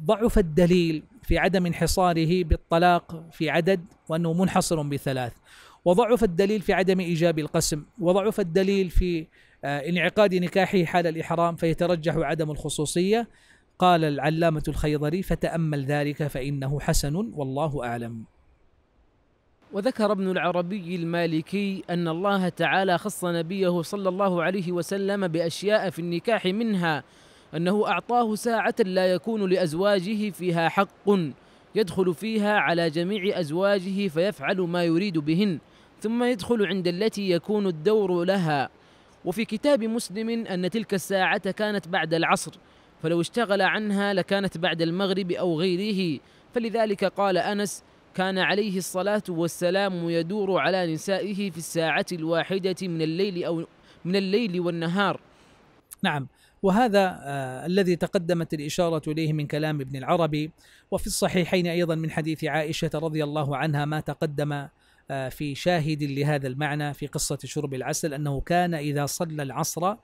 ضعف الدليل في عدم انحصاره بالطلاق في عدد وانه منحصر بثلاث وضعف الدليل في عدم إيجاب القسم وضعف الدليل في آه، انعقاد نكاحه حال الإحرام فيترجح عدم الخصوصية قال العلامة الخيضري فتأمل ذلك فإنه حسن والله أعلم وذكر ابن العربي المالكي أن الله تعالى خص نبيه صلى الله عليه وسلم بأشياء في النكاح منها أنه أعطاه ساعة لا يكون لأزواجه فيها حق يدخل فيها على جميع أزواجه فيفعل ما يريد بهن ثم يدخل عند التي يكون الدور لها وفي كتاب مسلم أن تلك الساعة كانت بعد العصر فلو اشتغل عنها لكانت بعد المغرب أو غيره فلذلك قال أنس كان عليه الصلاة والسلام يدور على نسائه في الساعة الواحدة من الليل أو من الليل والنهار نعم وهذا آه الذي تقدمت الإشارة إليه من كلام ابن العربي وفي الصحيحين أيضا من حديث عائشة رضي الله عنها ما تقدم في شاهد لهذا المعنى في قصة شرب العسل أنه كان إذا صلى العصر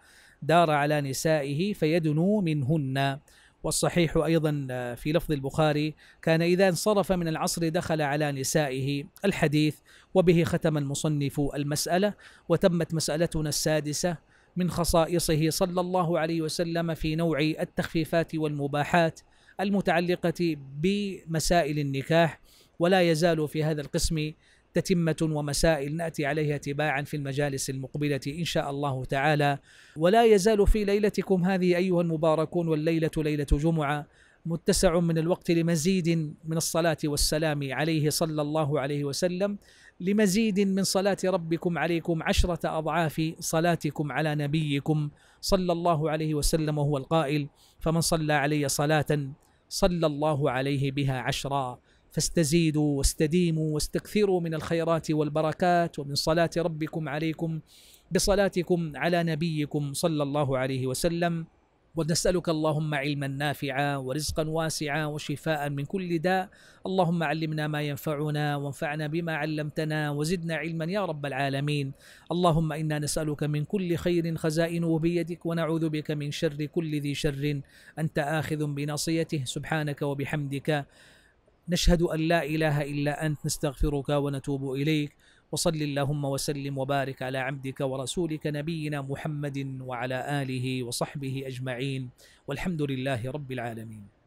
دار على نسائه فيدنو منهن والصحيح أيضا آه، في لفظ البخاري كان إذا انصرف من العصر دخل على نسائه الحديث وبه ختم المصنف المسألة وتمت مسألتنا السادسة من خصائصه صلى الله عليه وسلم في نوع التخفيفات والمباحات المتعلقة بمسائل النكاح ولا يزال في هذا القسم تتمة ومسائل نأتي عليها تباعا في المجالس المقبلة إن شاء الله تعالى ولا يزال في ليلتكم هذه أيها المباركون والليلة ليلة جمعة متسع من الوقت لمزيد من الصلاة والسلام عليه صلى الله عليه وسلم لمزيد من صلاة ربكم عليكم عشرة أضعاف صلاتكم على نبيكم صلى الله عليه وسلم وهو القائل فمن صلى علي صلاة صلى الله عليه بها عشرا فاستزيدوا واستديموا واستكثروا من الخيرات والبركات ومن صلاة ربكم عليكم بصلاتكم على نبيكم صلى الله عليه وسلم ونسألك اللهم علما نافعا ورزقا واسعا وشفاء من كل داء اللهم علمنا ما ينفعنا وانفعنا بما علمتنا وزدنا علما يا رب العالمين اللهم إنا نسألك من كل خير خزائنه بيدك ونعوذ بك من شر كل ذي شر أنت آخذ بناصيته سبحانك وبحمدك نشهد ان لا اله الا انت نستغفرك ونتوب اليك وصل اللهم وسلم وبارك على عبدك ورسولك نبينا محمد وعلى اله وصحبه اجمعين والحمد لله رب العالمين